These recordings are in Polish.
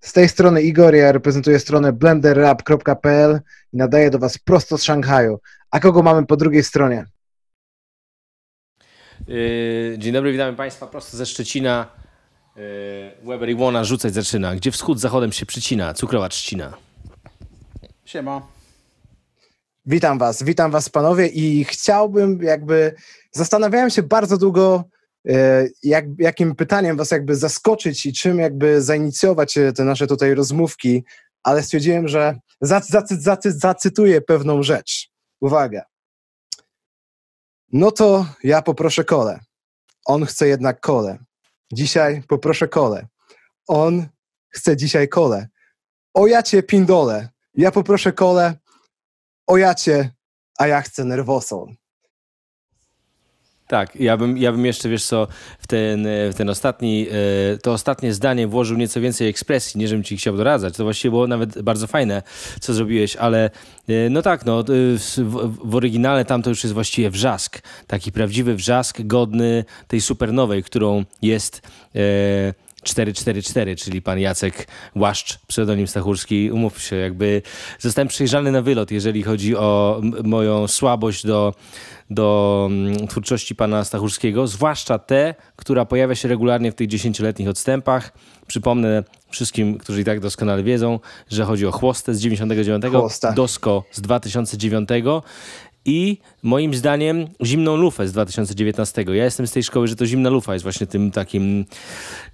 Z tej strony Igor, ja reprezentuję stronę blenderrap.pl i nadaję do Was prosto z Szanghaju. A kogo mamy po drugiej stronie? Yy, dzień dobry, witamy Państwa prosto ze Szczecina. Weber yy, i Łona rzucać zaczyna. Gdzie wschód zachodem się przycina, cukrowa trzcina. Siema. Witam Was, witam Was panowie i chciałbym jakby, zastanawiałem się bardzo długo, E, jak, jakim pytaniem was jakby zaskoczyć i czym jakby zainicjować e, te nasze tutaj rozmówki, ale stwierdziłem, że zacy, zacy, zacy, zacytuję pewną rzecz. Uwaga. No to ja poproszę kole. On chce jednak kole. Dzisiaj poproszę kole. On chce dzisiaj kole. O ja cię pindole. Ja poproszę kole. O ja cię, a ja chcę nerwosol. Tak, ja bym, ja bym jeszcze, wiesz co, w ten, e, w ten ostatni, e, to ostatnie zdanie włożył nieco więcej ekspresji, nie żebym ci chciał doradzać. To właściwie było nawet bardzo fajne, co zrobiłeś, ale e, no tak, no, w, w oryginale tam to już jest właściwie wrzask. Taki prawdziwy wrzask godny tej supernowej, którą jest... E, 444, czyli pan Jacek Łaszcz, pseudonim Stachurski. Umów się, jakby zostałem przejrzany na wylot, jeżeli chodzi o moją słabość do do mm, twórczości pana Stachurskiego, zwłaszcza te, która pojawia się regularnie w tych dziesięcioletnich odstępach. Przypomnę wszystkim, którzy i tak doskonale wiedzą, że chodzi o Chłostę z 99, Dosko z 2009 i moim zdaniem Zimną Lufę z 2019. Ja jestem z tej szkoły, że to Zimna Lufa jest właśnie tym takim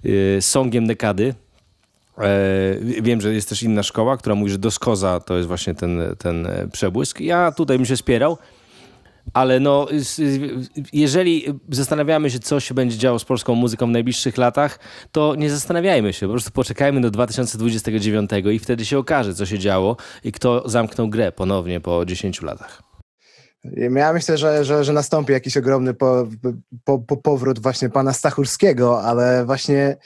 y, songiem dekady. E, wiem, że jest też inna szkoła, która mówi, że Doskoza to jest właśnie ten, ten przebłysk. Ja tutaj bym się spierał ale no, jeżeli zastanawiamy się, co się będzie działo z polską muzyką w najbliższych latach, to nie zastanawiajmy się, po prostu poczekajmy do 2029 i wtedy się okaże, co się działo i kto zamknął grę ponownie po 10 latach. Ja myślę, że, że, że nastąpi jakiś ogromny po, po, po powrót właśnie pana Stachurskiego, ale właśnie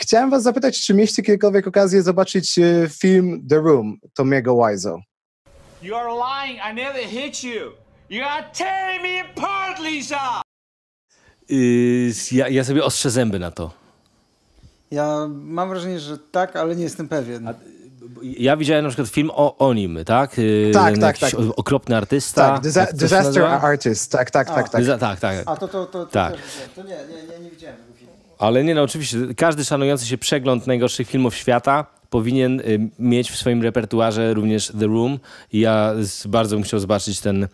chciałem was zapytać, czy mieliście kiedykolwiek okazję zobaczyć e, film The Room Tomiego Wiseau? You are lying, I never hit you. You are tearing me apart, Lisa! Yy, ja, ja sobie ostrzę zęby na to. Ja mam wrażenie, że tak, ale nie jestem pewien. A, ja widziałem na przykład film o, o nim, tak? Y, tak, tak, tak, tak. Okropny artysta. Tak, disaster artist, tak, tak, tak. Tak, tak, tak. A to, to, to, to, tak. to nie, nie, nie, nie widziałem Ale nie, no oczywiście, każdy szanujący się przegląd najgorszych filmów świata powinien y, mieć w swoim repertuarze również The Room. Ja bardzo bym chciał zobaczyć ten,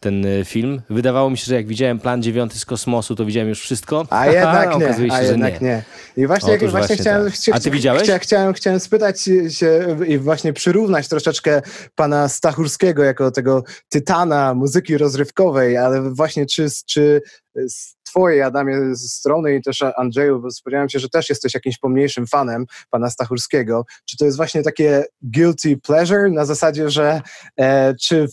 ten y, film. Wydawało mi się, że jak widziałem plan dziewiąty z kosmosu, to widziałem już wszystko. A jednak nie, się, a jednak nie. nie. I właśnie, właśnie, chciałem, tak. A ty widziałeś? chciałem, chciałem spytać się i właśnie przyrównać troszeczkę pana Stachurskiego jako tego tytana muzyki rozrywkowej, ale właśnie czy, czy Twojej, Adamie, strony i też Andrzeju, bo spodziewałem się, że też jesteś jakimś pomniejszym fanem pana Stachurskiego. Czy to jest właśnie takie guilty pleasure na zasadzie, że e, czy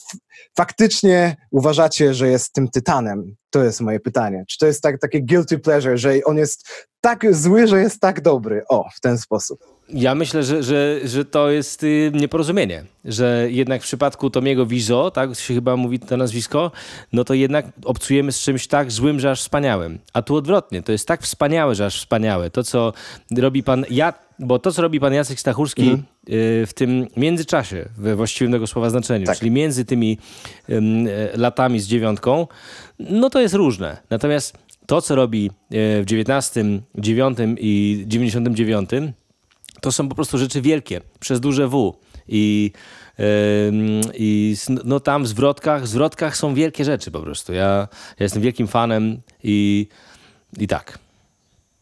faktycznie uważacie, że jest tym tytanem? To jest moje pytanie. Czy to jest tak, takie guilty pleasure, że on jest tak zły, że jest tak dobry? O, w ten sposób. Ja myślę, że, że, że to jest y, nieporozumienie, że jednak w przypadku Tomiego Wizo, tak się chyba mówi to nazwisko, no to jednak obcujemy z czymś tak złym, że aż wspaniałym. A tu odwrotnie, to jest tak wspaniałe, że aż wspaniałe. To, co robi pan... Ja bo to, co robi pan Jacek Stachurski mhm. y, w tym międzyczasie, we właściwym tego słowa znaczeniu, tak. czyli między tymi e, latami z dziewiątką, no to jest różne. Natomiast to, co robi e, w 19, 9 i 99, to są po prostu rzeczy wielkie, przez duże W. I, yy, i no tam w zwrotkach, w zwrotkach są wielkie rzeczy po prostu. Ja, ja jestem wielkim fanem i, i tak.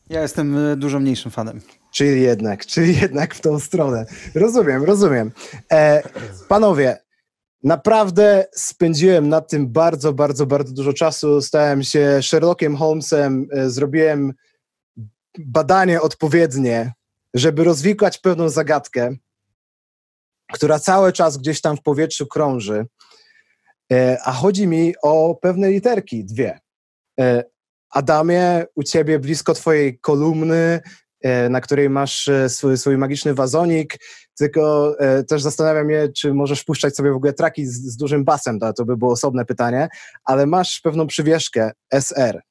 Ja jestem e, dużo mniejszym fanem. Czyli jednak, czyli jednak w tą stronę. Rozumiem, rozumiem. E, panowie, Naprawdę spędziłem nad tym bardzo, bardzo, bardzo dużo czasu. Stałem się Sherlockiem Holmesem, e, zrobiłem badanie odpowiednie żeby rozwikłać pewną zagadkę, która cały czas gdzieś tam w powietrzu krąży, e, a chodzi mi o pewne literki, dwie. E, Adamie, u ciebie blisko twojej kolumny, e, na której masz swój, swój magiczny wazonik, tylko też zastanawiam się, czy możesz puszczać sobie w ogóle traki z, z dużym basem, to, to by było osobne pytanie, ale masz pewną przywieszkę SR,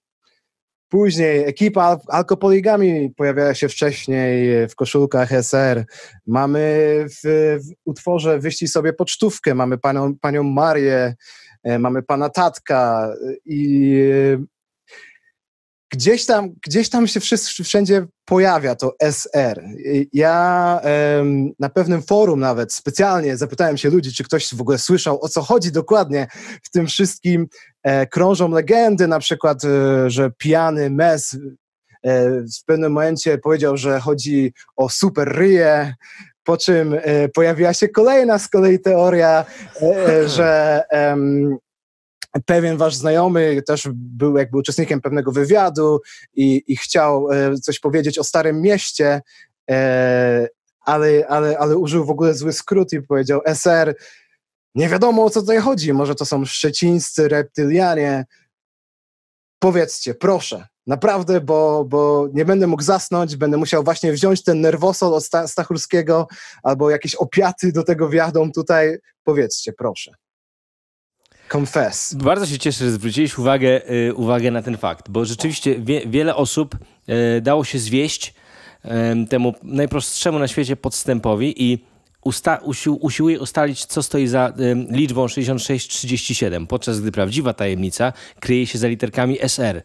Później ekipa Al Alkopoligami pojawiała się wcześniej w koszulkach SR. Mamy w, w utworze Wyślij sobie pocztówkę, mamy panią, panią Marię, e, mamy pana Tatka i gdzieś tam, gdzieś tam się wszyscy, wszędzie pojawia to SR. Ja ym, na pewnym forum nawet specjalnie zapytałem się ludzi, czy ktoś w ogóle słyszał, o co chodzi dokładnie w tym wszystkim. E, krążą legendy na przykład, e, że pijany mes e, w pewnym momencie powiedział, że chodzi o super ryję, po czym e, pojawiła się kolejna z kolei teoria, e, e, że pewien wasz znajomy też był jakby uczestnikiem pewnego wywiadu i, i chciał e, coś powiedzieć o Starym Mieście, e, ale, ale, ale użył w ogóle zły skrót i powiedział SR. Nie wiadomo o co tutaj chodzi. Może to są szczecińscy reptylianie. Powiedzcie, proszę, naprawdę, bo, bo nie będę mógł zasnąć, będę musiał właśnie wziąć ten nerwosol od Stachurskiego albo jakieś opiaty do tego wiadą tutaj. Powiedzcie, proszę. Confess. Bardzo się cieszę, że zwróciłeś uwagę, y, uwagę na ten fakt, bo rzeczywiście wie, wiele osób y, dało się zwieść y, temu najprostszemu na świecie podstępowi i usta, usił, usiłuje ustalić, co stoi za um, liczbą 6637, podczas gdy prawdziwa tajemnica kryje się za literkami SR.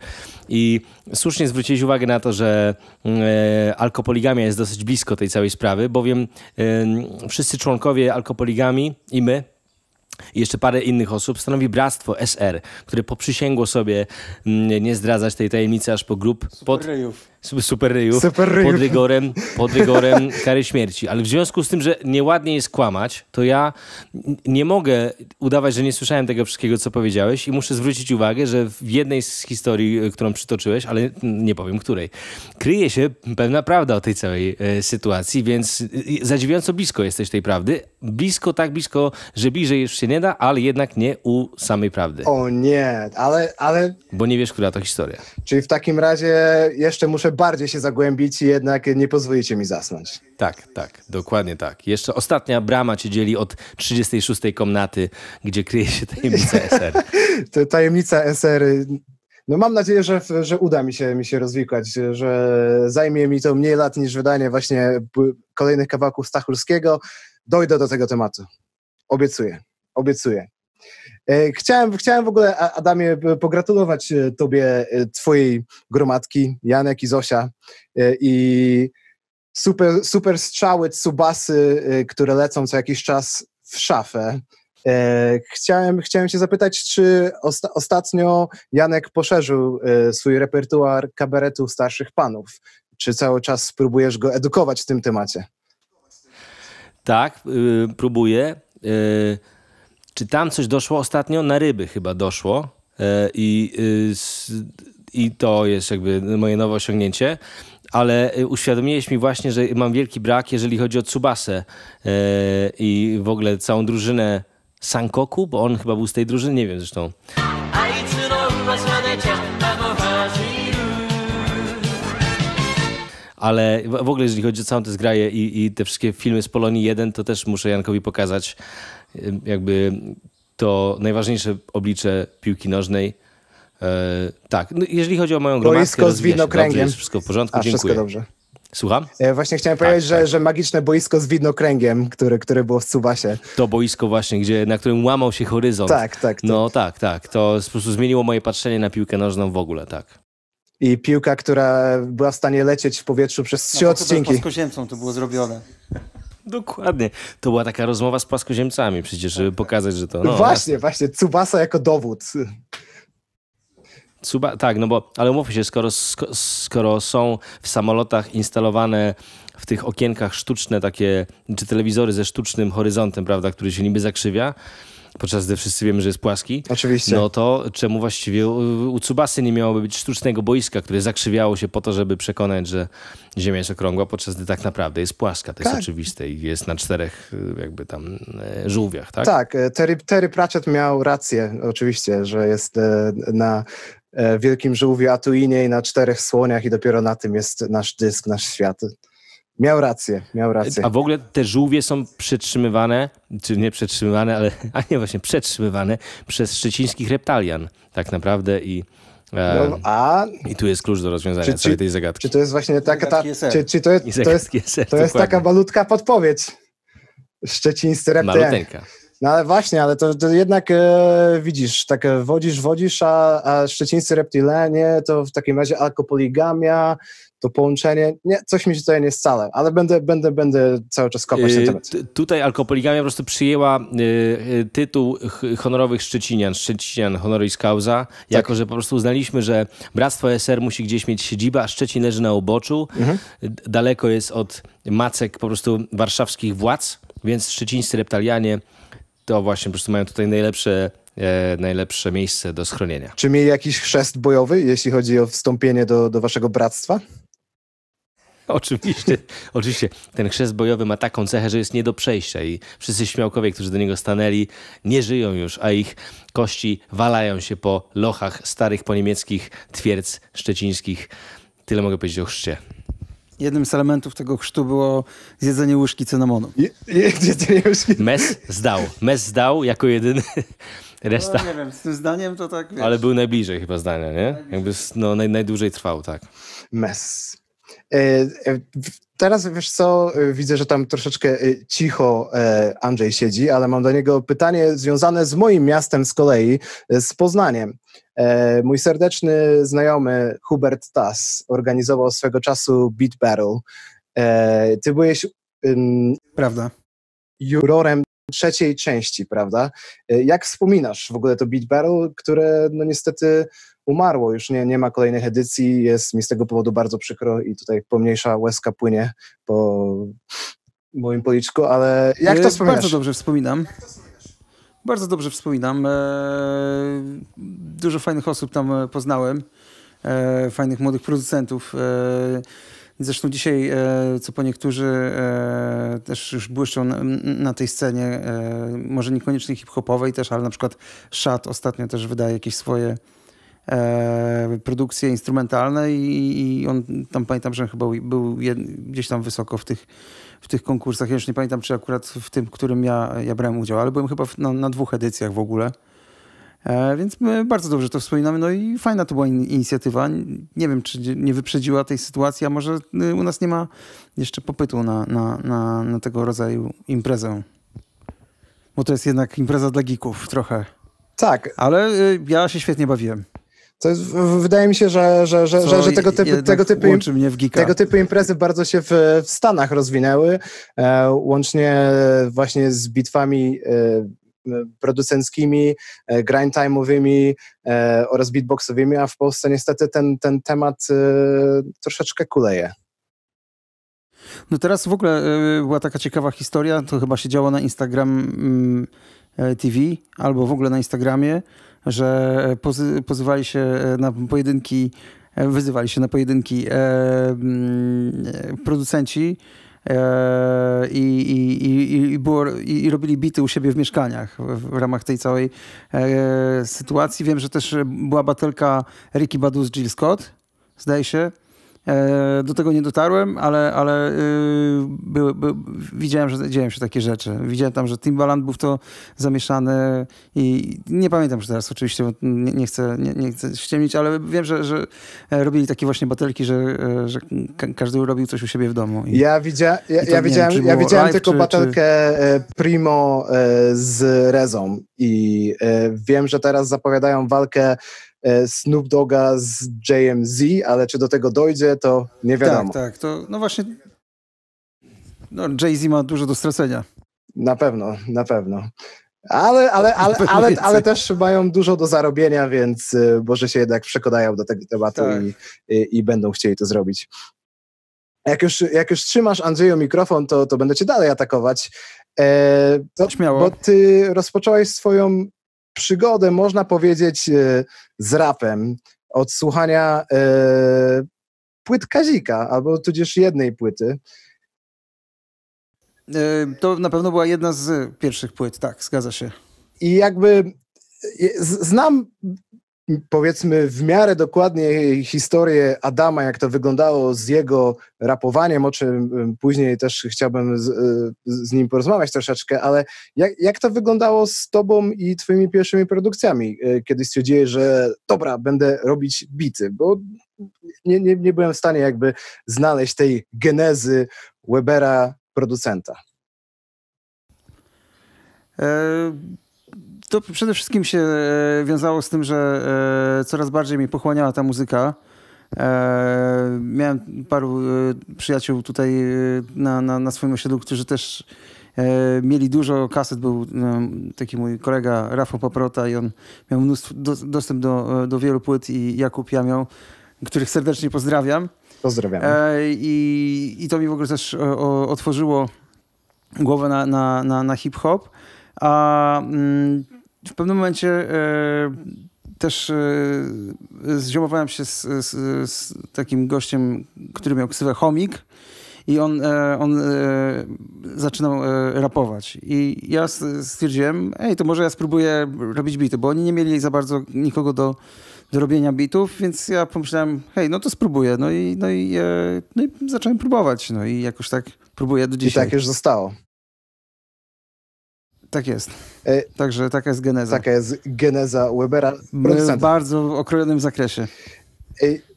I słusznie zwróciłeś uwagę na to, że e, alkopoligamia jest dosyć blisko tej całej sprawy, bowiem e, wszyscy członkowie alkopoligami i my i jeszcze parę innych osób stanowi bractwo SR, które poprzysięgło sobie mm, nie zdradzać tej tajemnicy aż po grup pod... Super Ryju, Super Pod, rygorem, pod rygorem kary śmierci. Ale w związku z tym, że nieładnie jest kłamać, to ja nie mogę udawać, że nie słyszałem tego wszystkiego, co powiedziałeś i muszę zwrócić uwagę, że w jednej z historii, e, którą przytoczyłeś, ale nie powiem której, kryje się pewna prawda o tej całej e, sytuacji, więc e, e, zadziwiająco blisko jesteś tej prawdy. Blisko, tak blisko, że bliżej już się nie da, ale jednak nie u samej prawdy. O nie, ale... ale... Bo nie wiesz, która to historia. Czyli w takim razie jeszcze muszę bardziej się zagłębić i jednak nie pozwolicie mi zasnąć. Tak, tak, dokładnie tak. Jeszcze ostatnia brama cię dzieli od 36 komnaty, gdzie kryje się tajemnica SR. to tajemnica SR no mam nadzieję, że, że uda mi się, mi się rozwikłać, że zajmie mi to mniej lat niż wydanie właśnie kolejnych kawałków Stachurskiego. Dojdę do tego tematu. Obiecuję, obiecuję. E, chciałem, chciałem w ogóle, Adamie, pogratulować e, Tobie e, Twojej gromadki, Janek i Zosia i super, super strzały Tsubasy, które lecą co jakiś czas w szafę. Chciałem, chciałem się zapytać, czy osta ostatnio Janek poszerzył swój repertuar kabaretu starszych panów? Czy cały czas próbujesz go edukować w tym temacie? Tak, yy, próbuję. Yy czy tam coś doszło ostatnio? Na ryby chyba doszło. E, I, y, i to jest jakby moje nowe osiągnięcie ale y, uświadomiłeś mi właśnie, że mam wielki brak, jeżeli chodzi o Tsubasę e, i w ogóle całą drużynę Sankoku, bo on chyba był z tej drużyny, nie wiem zresztą. Ale w ogóle jeżeli chodzi o całą tę zgraję i, i te wszystkie filmy z Polonii 1, to też muszę Jankowi pokazać, jakby to najważniejsze oblicze piłki nożnej. E, tak, no, jeżeli chodzi o moją gromadkę, boisko z widnokręgiem. Dobrze, wszystko w porządku, A, dziękuję. Wszystko dobrze. Słucham? E, właśnie chciałem tak, powiedzieć, tak. Że, że magiczne boisko z widnokręgiem, które, które było w Subasie. To boisko właśnie, gdzie, na którym łamał się horyzont. Tak, tak. No tak, tak. tak. To po prostu zmieniło moje patrzenie na piłkę nożną w ogóle, tak. I piłka, która była w stanie lecieć w powietrzu przez trzy no, odcinki. Z to było zrobione. Dokładnie. To była taka rozmowa z płaskoziemcami przecież, żeby tak, tak. pokazać, że to... No, no właśnie, jasne. właśnie. Cubasa jako dowód. Cuba, tak, no bo, ale umówmy się, skoro, skoro są w samolotach instalowane w tych okienkach sztuczne takie, czy telewizory ze sztucznym horyzontem, prawda, który się niby zakrzywia, podczas gdy wszyscy wiemy, że jest płaski. Oczywiście. No to czemu właściwie u Tsubasy nie miałoby być sztucznego boiska, które zakrzywiało się po to, żeby przekonać, że Ziemia jest okrągła, podczas gdy tak naprawdę jest płaska. To tak. jest oczywiste i jest na czterech y, jakby tam y, żółwiach, tak? Tak. E, Terry, Terry Pratchett miał rację oczywiście, że jest e, na e, wielkim żółwiu Atuinie i na czterech słoniach i dopiero na tym jest nasz dysk, nasz świat. Miał rację, miał rację. A w ogóle te żółwie są przetrzymywane, czy nie przetrzymywane, ale a nie właśnie przetrzymywane przez szczecińskich reptalian tak naprawdę i e, no, a... I tu jest klucz do rozwiązania czy, całej tej zagadki. Czy to jest właśnie taka, ta, czy, czy to, jest, to, jest, ESR, to jest taka malutka podpowiedź. Szczecińscy reptalianie. No ale właśnie, ale to, to jednak e, widzisz, tak e, wodzisz, wodzisz, a, a szczecińscy reptilianie to w takim razie alkopoligamia, to połączenie, nie, coś mi się tutaj nie jest ale będę, będę, będę cały czas kopać yy, ten temat. Tutaj alkopoligamia po prostu przyjęła yy, yy tytuł honorowych Szczecinian, Szczecinian honoris causa, tak. jako że po prostu uznaliśmy, że Bractwo SR musi gdzieś mieć siedzibę, a Szczecin leży na uboczu, mhm. daleko jest od macek po prostu warszawskich władz, więc szczecińscy reptalianie to właśnie po prostu mają tutaj najlepsze E, najlepsze miejsce do schronienia. Czy mieli jakiś chrzest bojowy, jeśli chodzi o wstąpienie do, do waszego bractwa? Oczywiście, oczywiście. Ten chrzest bojowy ma taką cechę, że jest nie do przejścia i wszyscy śmiałkowie, którzy do niego stanęli, nie żyją już, a ich kości walają się po lochach starych poniemieckich twierdz szczecińskich. Tyle mogę powiedzieć o chrzcie. Jednym z elementów tego chrztu było zjedzenie łyżki cynamonu. Je, je, jedzenie łyżki. Mes zdał. Mes zdał jako jedyny. Reszta. No, nie wiem, z tym zdaniem to tak. Wiesz. Ale był najbliżej chyba zdania, nie? Jakby no, naj, najdłużej trwał, tak. Mes. E, e, teraz wiesz co, e, widzę, że tam troszeczkę cicho Andrzej siedzi, ale mam do niego pytanie związane z moim miastem z kolei, z Poznaniem. Mój serdeczny znajomy Hubert Tass organizował swego czasu Beat Battle. Ty byłeś. Prawda. Jurorem trzeciej części, prawda? Jak wspominasz w ogóle to Beat Battle, które no niestety umarło, już nie, nie ma kolejnych edycji, jest mi z tego powodu bardzo przykro i tutaj pomniejsza łezka płynie po moim policzku, ale jak to e, wspominasz? Bardzo dobrze wspominam. Bardzo dobrze wspominam. E, dużo fajnych osób tam e, poznałem, fajnych młodych producentów. Zresztą dzisiaj, co po niektórzy też już błyszczą na tej scenie, może niekoniecznie hip-hopowej też, ale na przykład Szat ostatnio też wydaje jakieś swoje E, produkcje instrumentalne i, i on tam pamiętam, że chyba był jed, gdzieś tam wysoko w tych, w tych konkursach. Ja już nie pamiętam, czy akurat w tym, którym ja, ja brałem udział, ale byłem chyba w, na, na, dwóch edycjach w ogóle. E, więc bardzo dobrze to wspominamy. No i fajna to była in, inicjatywa. Nie wiem, czy nie wyprzedziła tej sytuacji, a może y, u nas nie ma jeszcze popytu na, na, na, na tego rodzaju imprezę. Bo to jest jednak impreza dla geeków trochę. Tak. Ale y, ja się świetnie bawiłem. To jest, wydaje mi się, że, że, że, że, że tego, typu, tego, typu, tego typu imprezy bardzo się w, w Stanach rozwinęły, e, łącznie właśnie z bitwami e, producenckimi, e, grind time'owymi e, oraz beatboxowymi, a w Polsce niestety ten, ten temat e, troszeczkę kuleje. No teraz w ogóle e, była taka ciekawa historia, to chyba się działo na Instagram mm, e, TV albo w ogóle na Instagramie, że e, pozy, pozywali się e, na pojedynki, e, wyzywali się na pojedynki mm, producenci i, i, i, i, było, i robili bity u siebie w mieszkaniach w, ramach tej całej sytuacji. Wiem, że też była batelka Ricky Badu z Jill Scott, zdaje się. E, do tego nie dotarłem, ale, ale y, były, by, widziałem, że dzieją się takie rzeczy. Widziałem tam, że Timbaland był w to zamieszany i nie pamiętam już teraz oczywiście, nie, nie, chcę, nie, nie chcę ściemnić, ale wiem, że, że e, robili takie właśnie batelki, że, e, że każdy robił coś u siebie w domu. I, ja, widzia, ja, ja widziałem, ja widziałem live, tylko czy, batelkę czy... Primo z Rezą i wiem, że teraz zapowiadają walkę E, Snoop Doga z JMZ, ale czy do tego dojdzie, to nie wiadomo. Tak, tak, to no właśnie no, Jay-Z ma dużo do stracenia. Na pewno, na pewno. Ale, ale, ale, ale, ale też mają dużo do zarobienia, więc może e, się jednak przekonają do tego tematu tak. i, i będą chcieli to zrobić. Jak już, jak już trzymasz Andrzeju mikrofon, to, to będę cię dalej atakować. E, to, Śmiało. Bo ty rozpocząłeś swoją przygodę, można powiedzieć, e, z rapem od słuchania e, płyt Kazika, albo tudzież jednej płyty. E, to na pewno była jedna z pierwszych płyt, tak, zgadza się. I jakby znam powiedzmy w miarę dokładnie historię Adama, jak to wyglądało z jego rapowaniem, o czym później też chciałbym z, e, z nim porozmawiać troszeczkę, ale jak, jak to wyglądało z tobą i twoimi pierwszymi produkcjami, e, kiedy stwierdziłeś, że dobra, będę robić bity, bo nie, nie, nie byłem w stanie jakby znaleźć tej genezy Webera producenta. E to przede wszystkim się e, wiązało z tym, że e, coraz bardziej mi pochłaniała ta muzyka. E, miałem paru przyjaciół tutaj na, na, na swoim osiedlu, którzy też mieli dużo kaset. Był taki mój kolega Rafał Paprota i on miał mnóstwo, dostęp do, do wielu płyt i Jakub ja miał, których serdecznie pozdrawiam. Pozdrawiam. I, I to mi w ogóle też otworzyło głowę na, na, na, na hip-hop. A mm, w pewnym momencie e, też e, zziomowałem się z, z, z, takim gościem, który miał ksywę Chomik i on, e, on e, zaczynał e, rapować. I ja stwierdziłem, ej, to może ja spróbuję robić bity, bo oni nie mieli za bardzo nikogo do, do robienia bitów, więc ja pomyślałem, hej, no to spróbuję. No i, no i, e, no i zacząłem próbować. No i jakoś tak próbuję do dzisiaj. I tak już zostało. Tak jest. E, Także taka jest geneza. Taka jest geneza Webera. w bardzo okrojonym zakresie.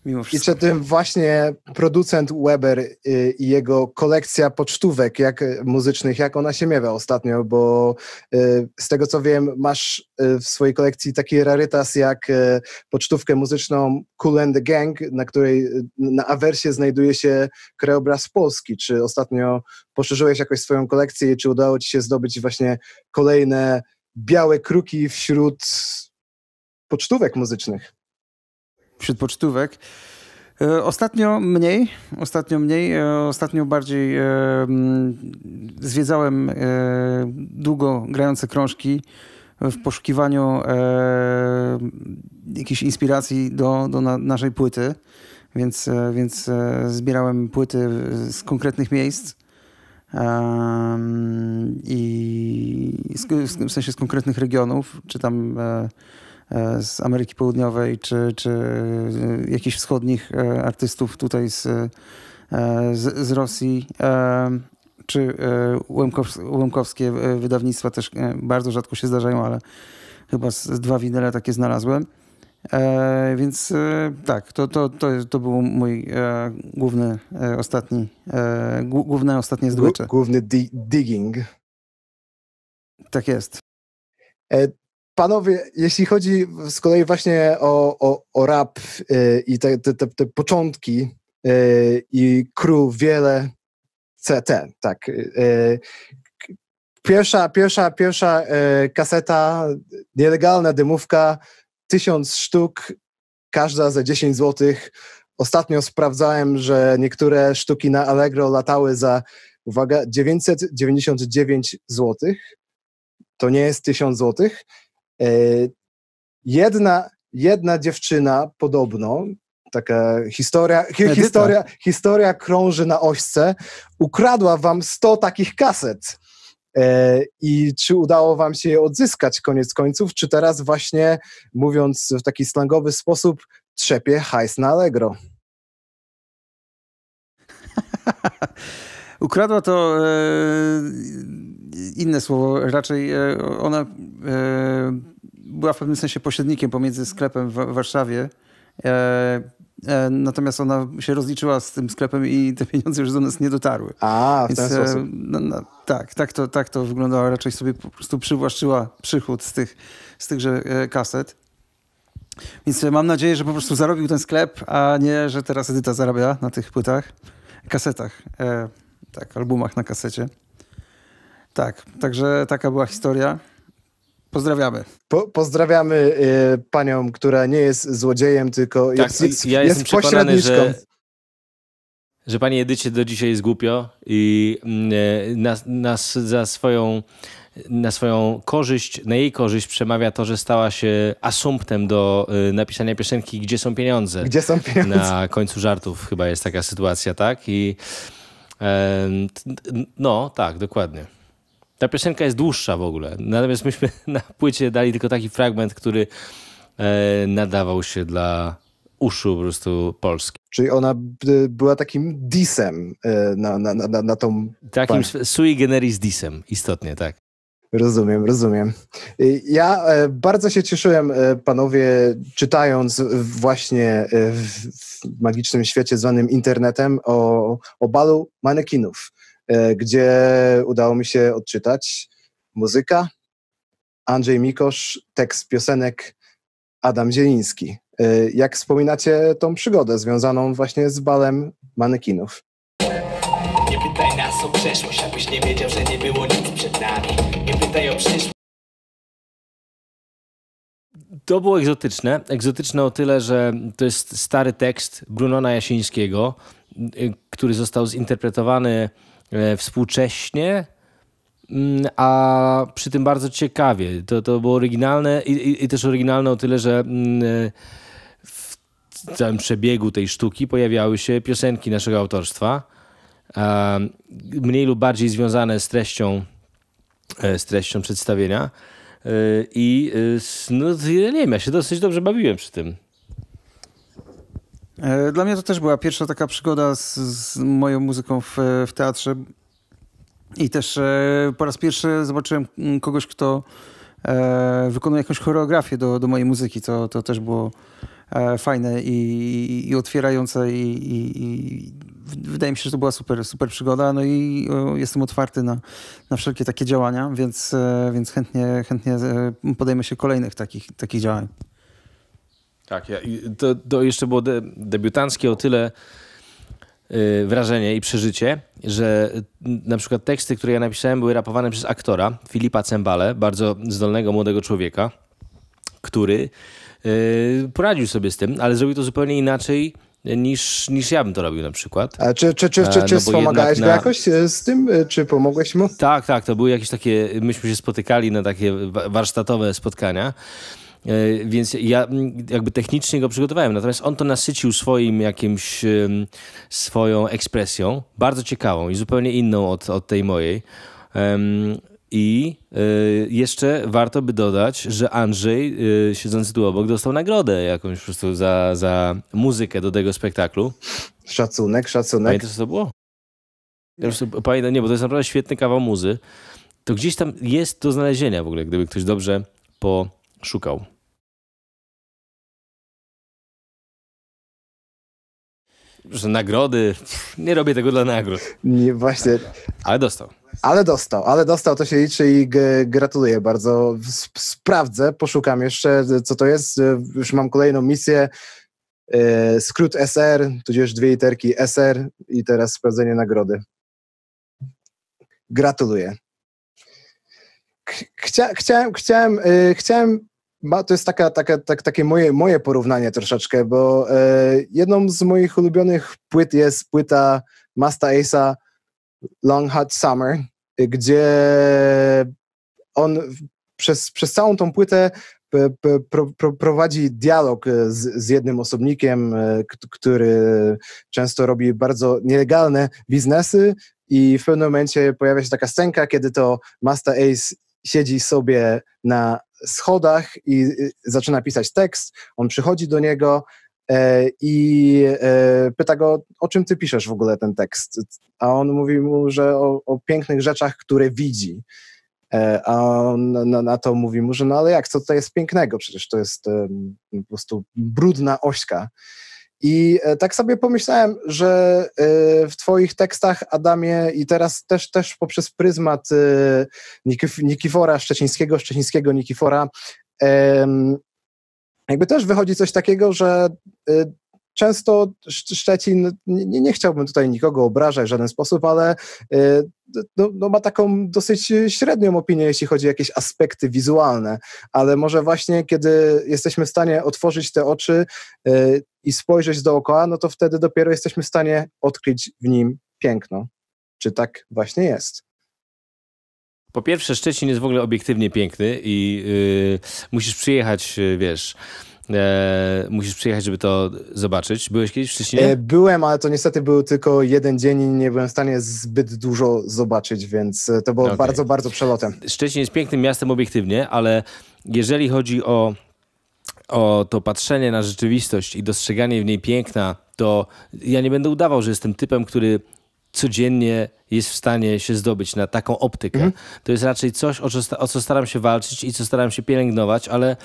Mimo wszystko. I czy tym właśnie producent Weber y, i jego kolekcja pocztówek jak muzycznych, jak ona się miewa ostatnio, bo y, z tego co wiem, masz y, w swojej kolekcji taki rarytas jak pocztówkę muzyczną Cool and the Gang, na której na awersie znajduje się krajobraz Polski. Czy ostatnio poszerzyłeś jakoś swoją kolekcję i czy udało ci się zdobyć właśnie kolejne białe kruki wśród pocztówek muzycznych? wśród pocztówek. E, ostatnio mniej, ostatnio mniej, e, ostatnio bardziej e, zwiedzałem e, długo grające krążki w poszukiwaniu e, jakiejś inspiracji do, do na, naszej płyty, więc, e, więc zbierałem płyty z konkretnych miejsc i z, w sensie z konkretnych regionów, czy tam E, z Ameryki Południowej, czy, czy e, jakichś wschodnich e, artystów tutaj z, z, z Rosji czy Łemkowskie wydawnictwa też bardzo rzadko się zdarzają, ale chyba z, z dwa winyle takie znalazłem. E, więc e, tak, to, to, to, to był mój e, główny, ostatni, główne ostatnie zdobycze. Główny di digging. Tak jest. Panowie, jeśli chodzi z kolei właśnie o, o, o rap y, i te, te, te początki y, i crew wiele CT, tak. Y, pierwsza, pierwsza, pierwsza kaseta, nielegalna dymówka, tysiąc sztuk, każda za 10 zł. Ostatnio sprawdzałem, że niektóre sztuki na Allegro latały za, uwaga, 999 zł. To nie jest 1000 złotych. E, jedna, jedna dziewczyna podobno, taka historia, hi, historia, historia krąży na ośce, ukradła wam 100 takich kaset. E, I czy udało wam się je odzyskać koniec końców, czy teraz właśnie, mówiąc w taki slangowy sposób, trzepie hajs na Allegro? Ukradła to e, inne słowo, raczej e, ona e, była w pewnym sensie pośrednikiem pomiędzy sklepem w Warszawie. Natomiast ona się rozliczyła z tym sklepem i te pieniądze już do nas nie dotarły. A, w Więc, ten sposób. No, no, tak, tak to, tak to wyglądało. Raczej sobie po prostu przywłaszczyła przychód z, tych, z tychże kaset. Więc mam nadzieję, że po prostu zarobił ten sklep, a nie, że teraz Edyta zarabia na tych płytach, kasetach. Tak, albumach na kasecie. Tak, także taka była historia. Pozdrawiamy. Po, pozdrawiamy y, panią, która nie jest złodziejem, tylko tak, jest, jest, ja jest jestem przekonany, że, że pani Edycie do dzisiaj jest głupio i y, nas, nas za swoją na swoją korzyść, na jej korzyść przemawia to, że stała się asumptem do y, napisania piosenki Gdzie są pieniądze? Gdzie są pieniądze? Na końcu żartów chyba jest taka sytuacja, tak? I no, tak, dokładnie. Ta piosenka jest dłuższa w ogóle. Natomiast myśmy na płycie dali tylko taki fragment, który e, nadawał się dla uszu po prostu Polski. Czyli ona była takim disem e, na, na, na, na tą... Takim sui generis disem, istotnie, tak. Rozumiem, rozumiem. Y, ja e, bardzo się cieszyłem, e, panowie, czytając właśnie e, w magicznym świecie zwanym internetem o, o balu manekinów, gdzie udało mi się odczytać muzyka, Andrzej Mikosz, tekst piosenek Adam Zieliński. Jak wspominacie tą przygodę związaną właśnie z balem manekinów? Nie pytaj nas o przeszłość, abyś nie wiedział, że nie było nic przed nami to było egzotyczne. Egzotyczne o tyle, że to jest stary tekst Brunona Jasińskiego, y, który został zinterpretowany e, współcześnie, mm, a przy tym bardzo ciekawie. To, to było oryginalne i, i też oryginalne o tyle, że mm, e, w całym przebiegu tej sztuki pojawiały się piosenki naszego autorstwa, mniej lub bardziej związane z treścią E, z treścią przedstawienia. E, I e, no, nie wiem, ja się dosyć dobrze bawiłem przy tym. Dla mnie to też była pierwsza taka przygoda z, z moją muzyką w, w teatrze. I też po raz pierwszy zobaczyłem mm, kogoś, kto wykonuje jakąś choreografię do, do mojej muzyki. To, to też było E, fajne i, i, otwierające i, i, wydaje mi się, że to była super, super przygoda. No i e, jestem otwarty na, na wszelkie takie działania, więc, e, więc chętnie, chętnie podejmę się kolejnych takich, takich działań. Tak, ja, to, to jeszcze było de, debiutanckie o tyle wrażenie i przeżycie, że na przykład teksty, które ja napisałem, były rapowane przez aktora Filipa Cembale, bardzo zdolnego młodego człowieka, który Yy, poradził sobie z tym, ale zrobił to zupełnie inaczej niż, niż ja bym to robił na przykład. A czy, czy, czy, czy, yy, czy no wspomagałeś na... jakoś e, z tym, e, czy pomogłeś mu? Tak, tak, to były jakieś takie, myśmy się spotykali na takie warsztatowe spotkania, yy, więc ja mm, jakby technicznie go przygotowałem, natomiast on to nasycił swoim jakimś, swoją ekspresją, bardzo ciekawą i zupełnie inną od, od tej mojej. I y, jeszcze warto by dodać, że Andrzej, y, siedzący tu obok, dostał nagrodę jakąś po prostu za, za muzykę do tego spektaklu. Szacunek, szacunek. Pamiętasz, co to było? Ja prostu, pamiętam, nie, bo to jest naprawdę świetny kawał muzy. To gdzieś tam jest do znalezienia w ogóle, gdyby ktoś dobrze poszukał. że nagrody, nie robię tego dla nagród. Nie, właśnie. Ale dostał. Ale dostał, ale dostał, to się liczy i gratuluję bardzo. Sprawdzę, poszukam jeszcze, co to jest. Już mam kolejną misję. E, skrót SR, tudzież dwie literki SR i teraz sprawdzenie nagrody. Gratuluję. Chcia, chciałem, chciałem, e, chciałem ma, to jest taka, taka, tak, takie moje, moje porównanie troszeczkę, bo e, jedną z moich ulubionych płyt jest płyta Masta Ace'a Long Hot Summer, gdzie on przez, przez całą tą płytę e, p, p, pro, prowadzi dialog e, z, z jednym osobnikiem, e, który często robi bardzo nielegalne biznesy i w pewnym momencie pojawia się taka scenka, kiedy to Masta Ace siedzi sobie na schodach i y, zaczyna pisać tekst. On przychodzi do niego e, i e, pyta go, o czym ty piszesz w ogóle ten tekst? A on mówi mu, że o, o pięknych rzeczach, które widzi. E, a on na, na, to mówi mu, że no ale jak, co tutaj jest pięknego? Przecież to jest um, po prostu brudna ośka. I e, tak sobie pomyślałem, że e, w Twoich tekstach, Adamie, i teraz też, też poprzez pryzmat e, Nikifora Szczecińskiego, Szczecińskiego Nikifora, jakby też wychodzi coś takiego, że często Szczecin, nie, nie chciałbym tutaj nikogo obrażać w żaden sposób, ale y, no, no, ma taką dosyć średnią opinię, jeśli chodzi o jakieś aspekty wizualne, ale może właśnie kiedy jesteśmy w stanie otworzyć te oczy y, i spojrzeć dookoła, no to wtedy dopiero jesteśmy w stanie odkryć w nim piękno. Czy tak właśnie jest? Po pierwsze, Szczecin jest w ogóle obiektywnie piękny i yy, musisz przyjechać, y, wiesz, E, musisz przyjechać, żeby to zobaczyć. Byłeś kiedyś w Szczecinie? E, byłem, ale to niestety był tylko jeden dzień i nie byłem w stanie zbyt dużo zobaczyć, więc e, to było okay. bardzo, bardzo przelotem. Szczecin jest pięknym miastem obiektywnie, ale jeżeli chodzi o, o to patrzenie na rzeczywistość i dostrzeganie w niej piękna, to ja nie będę udawał, że jestem typem, który codziennie jest w stanie się zdobyć na taką optykę. Mm. To jest raczej coś, o co, o co, staram się walczyć i co staram się pielęgnować, ale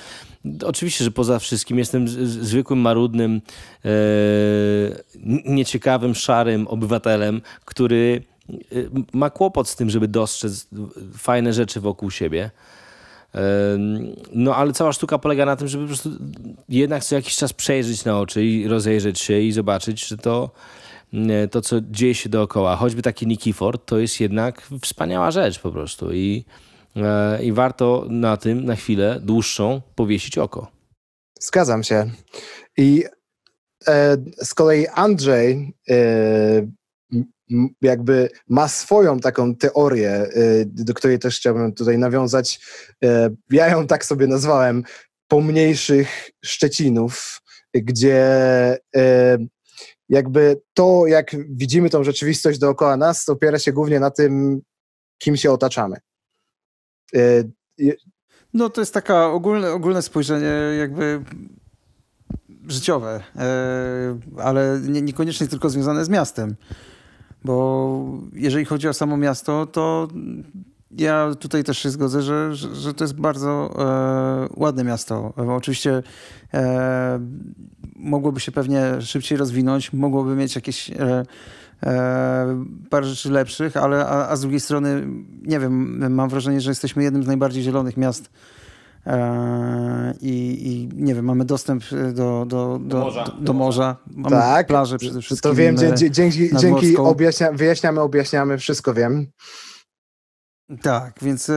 oczywiście, że poza wszystkim jestem zwykłym, marudnym, e, nieciekawym, szarym obywatelem, który e, ma kłopot z tym, żeby dostrzec fajne rzeczy wokół siebie. E, no, ale cała sztuka polega na tym, żeby po prostu jednak co jakiś czas przejrzeć na oczy i rozejrzeć się i zobaczyć, że to E, to, co dzieje się dookoła, choćby taki Nikifor, to jest jednak wspaniała rzecz po prostu i, e, i warto na tym na chwilę dłuższą powiesić oko. Zgadzam się. I e, z kolei Andrzej e, jakby ma swoją taką teorię, e, do której też chciałbym tutaj nawiązać. Ja ją tak sobie nazwałem pomniejszych Szczecinów, gdzie jakby to, jak widzimy tą rzeczywistość dookoła nas, opiera się głównie na tym, kim się otaczamy. Y, no to jest taka ogólne, ogólne spojrzenie jakby życiowe, e, ale nie, niekoniecznie tylko związane z miastem. Bo jeżeli chodzi o samo miasto, to ja tutaj też się zgodzę, że, że, że to jest bardzo e, ładne miasto. E, oczywiście e, mogłoby się pewnie szybciej rozwinąć, mogłoby mieć jakieś e, e, parę rzeczy lepszych, ale a, a, z drugiej strony, nie wiem, mam wrażenie, że jesteśmy jednym z najbardziej zielonych miast e, i, i, nie wiem, mamy dostęp do, do, do, morza. do, do morza, mamy tak, przede wszystkim. To wiem, dzięki, dzięki, dzięki objaśnia, wyjaśniamy, objaśniamy, wszystko wiem. Tak, więc e,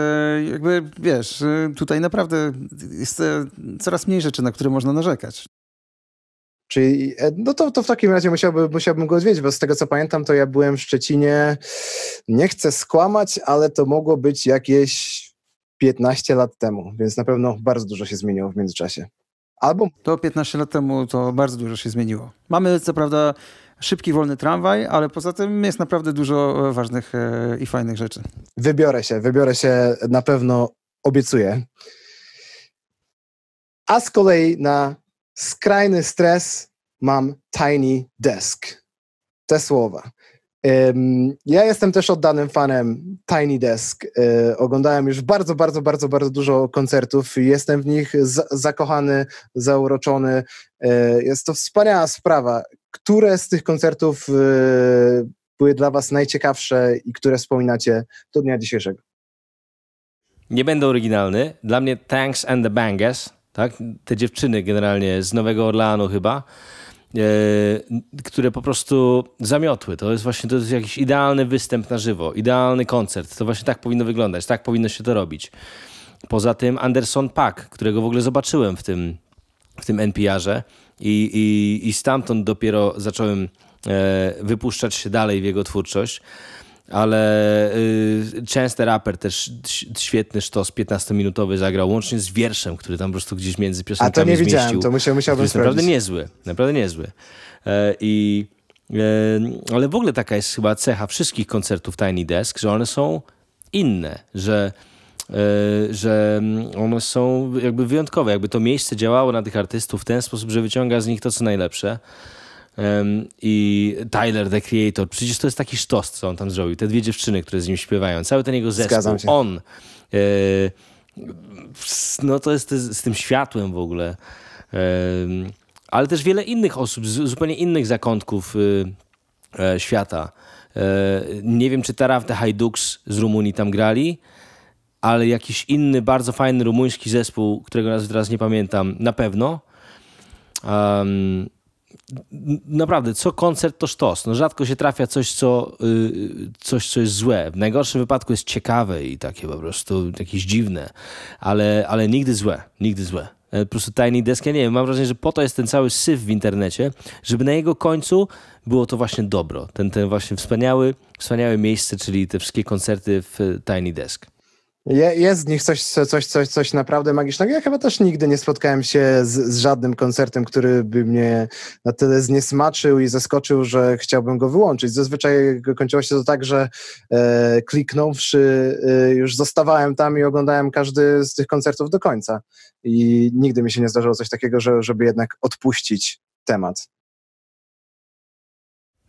jakby wiesz, e, tutaj naprawdę jest coraz mniej rzeczy, na które można narzekać. Czyli e, no to, to w takim razie musiałby, musiałbym go odwiedzić, bo z tego co pamiętam, to ja byłem w Szczecinie, nie chcę skłamać, ale to mogło być jakieś 15 lat temu, więc na pewno bardzo dużo się zmieniło w międzyczasie. Albo... To 15 lat temu to bardzo dużo się zmieniło. Mamy co prawda szybki, wolny tramwaj, ale poza tym jest naprawdę dużo e, ważnych e, i fajnych rzeczy. Wybiorę się, wybiorę się, na pewno obiecuję. A z kolei na skrajny stres, mam tiny desk. Te słowa. Ja jestem też oddanym fanem Tiny Desk. E, oglądałem już bardzo, bardzo, bardzo, bardzo dużo koncertów. Jestem w nich zakochany, zauroczony. E, jest to wspaniała sprawa. Które z tych koncertów e, były dla Was najciekawsze i które wspominacie do dnia dzisiejszego? Nie będę oryginalny. Dla mnie Tanks and the Bangers tak? Te dziewczyny generalnie z Nowego Orleanu chyba, e, które po prostu zamiotły. To jest właśnie to jest jakiś idealny występ na żywo, idealny koncert. To właśnie tak powinno wyglądać, tak powinno się to robić. Poza tym Anderson Pack, którego w ogóle zobaczyłem w tym, w tym NPR-ze i, i, i stamtąd dopiero zacząłem e, wypuszczać się dalej w jego twórczość ale y, Chance też świetny sztos 15-minutowy zagrał, łącznie z wierszem, który tam po prostu gdzieś między piosenkami zmieścił. A to nie zmieścił, widziałem, to musiałbym jest sprawdzić. Naprawdę niezły, naprawdę niezły. E, I, e, ale w ogóle taka jest chyba cecha wszystkich koncertów Tiny Desk, że one są inne, że e, że mm, one są jakby wyjątkowe, jakby to miejsce działało na tych artystów w ten sposób, że wyciąga z nich to, co najlepsze um, i Tyler, The Creator. Przecież to jest taki sztos, co on tam zrobił. Te dwie dziewczyny, które z nim śpiewają. Cały ten jego zespół. On. E, no to jest z, tym światłem w ogóle. ale też wiele innych osób z zupełnie innych zakątków y, e, świata. E, nie wiem, czy Tarawte Hajduks z Rumunii tam grali ale jakiś inny, bardzo fajny rumuński zespół, którego nazwy teraz nie pamiętam, na pewno. Um, naprawdę, co koncert to sztos. No rzadko się trafia coś co, yy, coś, co jest złe. W najgorszym wypadku jest ciekawe i takie po prostu jakieś dziwne, ale, ale nigdy złe, nigdy złe. E, po prostu Tiny Desk, ja nie wiem, mam wrażenie, że po to jest ten cały syf w internecie, żeby na jego końcu było to właśnie dobro. Ten, ten właśnie wspaniały, wspaniałe miejsce, czyli te wszystkie koncerty w e, Tiny Desk. Je, jest w nich coś, coś, coś, coś naprawdę magicznego. Ja chyba też nigdy nie spotkałem się z, z, żadnym koncertem, który by mnie na tyle zniesmaczył i zaskoczył, że chciałbym go wyłączyć. Zazwyczaj kończyło się to tak, że e, kliknąwszy, e, już zostawałem tam i oglądałem każdy z tych koncertów do końca. I nigdy mi się nie zdarzyło coś takiego, że, żeby jednak odpuścić temat.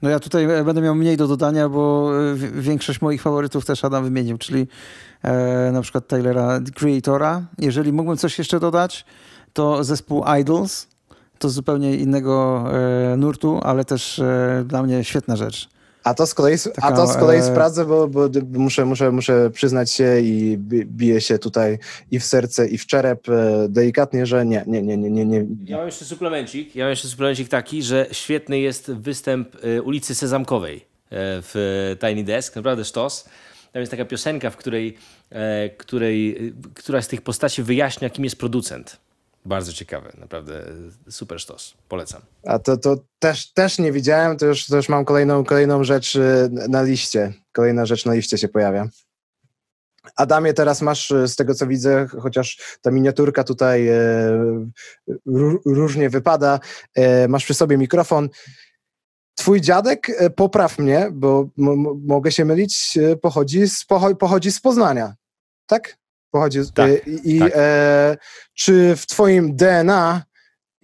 No ja tutaj e, będę miał mniej do dodania, bo e, większość moich faworytów też Adam wymienił, czyli e, na przykład Taylora Creatora. Jeżeli mógłbym coś jeszcze dodać, to zespół Idols, to zupełnie innego e, nurtu, ale też e, dla mnie świetna rzecz. A to z kolei, a to z kolei sprawdzę, e, bo, bo muszę, muszę, muszę przyznać się i biję się tutaj i w serce, i w czerep e, delikatnie, że nie, nie, nie, nie, nie. nie. Ja mam jeszcze suplemencik, ja mam jeszcze suplemencik taki, że świetny jest występ e, ulicy Sezamkowej w Tiny Desk, naprawdę sztos. Tam jest taka piosenka, w której, której z tych postaci wyjaśnia, kim jest producent. Bardzo ciekawe, naprawdę super sztos, polecam. A to, to też, też nie widziałem, to już, to już mam kolejną, kolejną rzecz y, na liście. Kolejna rzecz na liście się pojawia. Adamie, teraz masz y, z tego co widzę, chociaż ta miniaturka tutaj e, różnie wypada, e, masz przy sobie mikrofon. Twój dziadek, e, popraw mnie, bo mogę się mylić, pochodzi z, pochodzi z Poznania, tak? pochodzi tak, e, i tak. E, czy w twoim DNA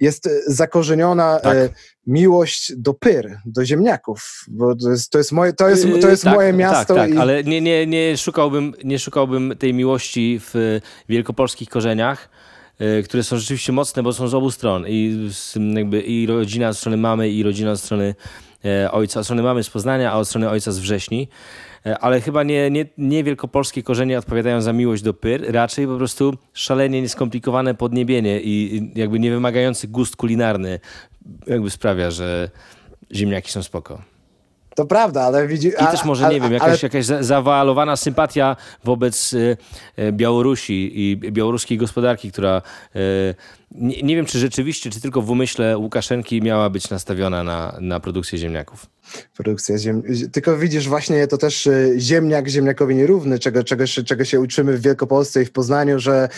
jest e, zakorzeniona e, tak. e, miłość do pyr, do ziemniaków, bo to jest, to jest moje, to jest, to jest yy, tak, moje tak, miasto. Tak, tak, i... ale nie, nie, nie, szukałbym, nie szukałbym tej miłości w wielkopolskich korzeniach, które są rzeczywiście mocne, bo są z obu stron i, jakby, i rodzina z strony mamy i rodzina z strony ojca, z strony mamy z Poznania, a od strony ojca z Wrześni. E, ale chyba nie, nie, nie wielkopolskie korzenie odpowiadają za miłość do pyr, raczej po prostu szalenie nieskomplikowane podniebienie i jakby niewymagający gust kulinarny jakby sprawia, że ziemniaki są spoko. To prawda, ale widzi... I też może, nie wiem, jakaś, ale... jakaś zawalowana sympatia wobec y, y, Białorusi i białoruskiej gospodarki, która... Y, nie, nie wiem, czy rzeczywiście, czy tylko w umyśle Łukaszenki miała być nastawiona na, na produkcję ziemniaków. Produkcja ziem... Tylko widzisz, właśnie to też ziemniak ziemniakowi nierówny, czego, czego, czego się uczymy w Wielkopolsce i w Poznaniu, że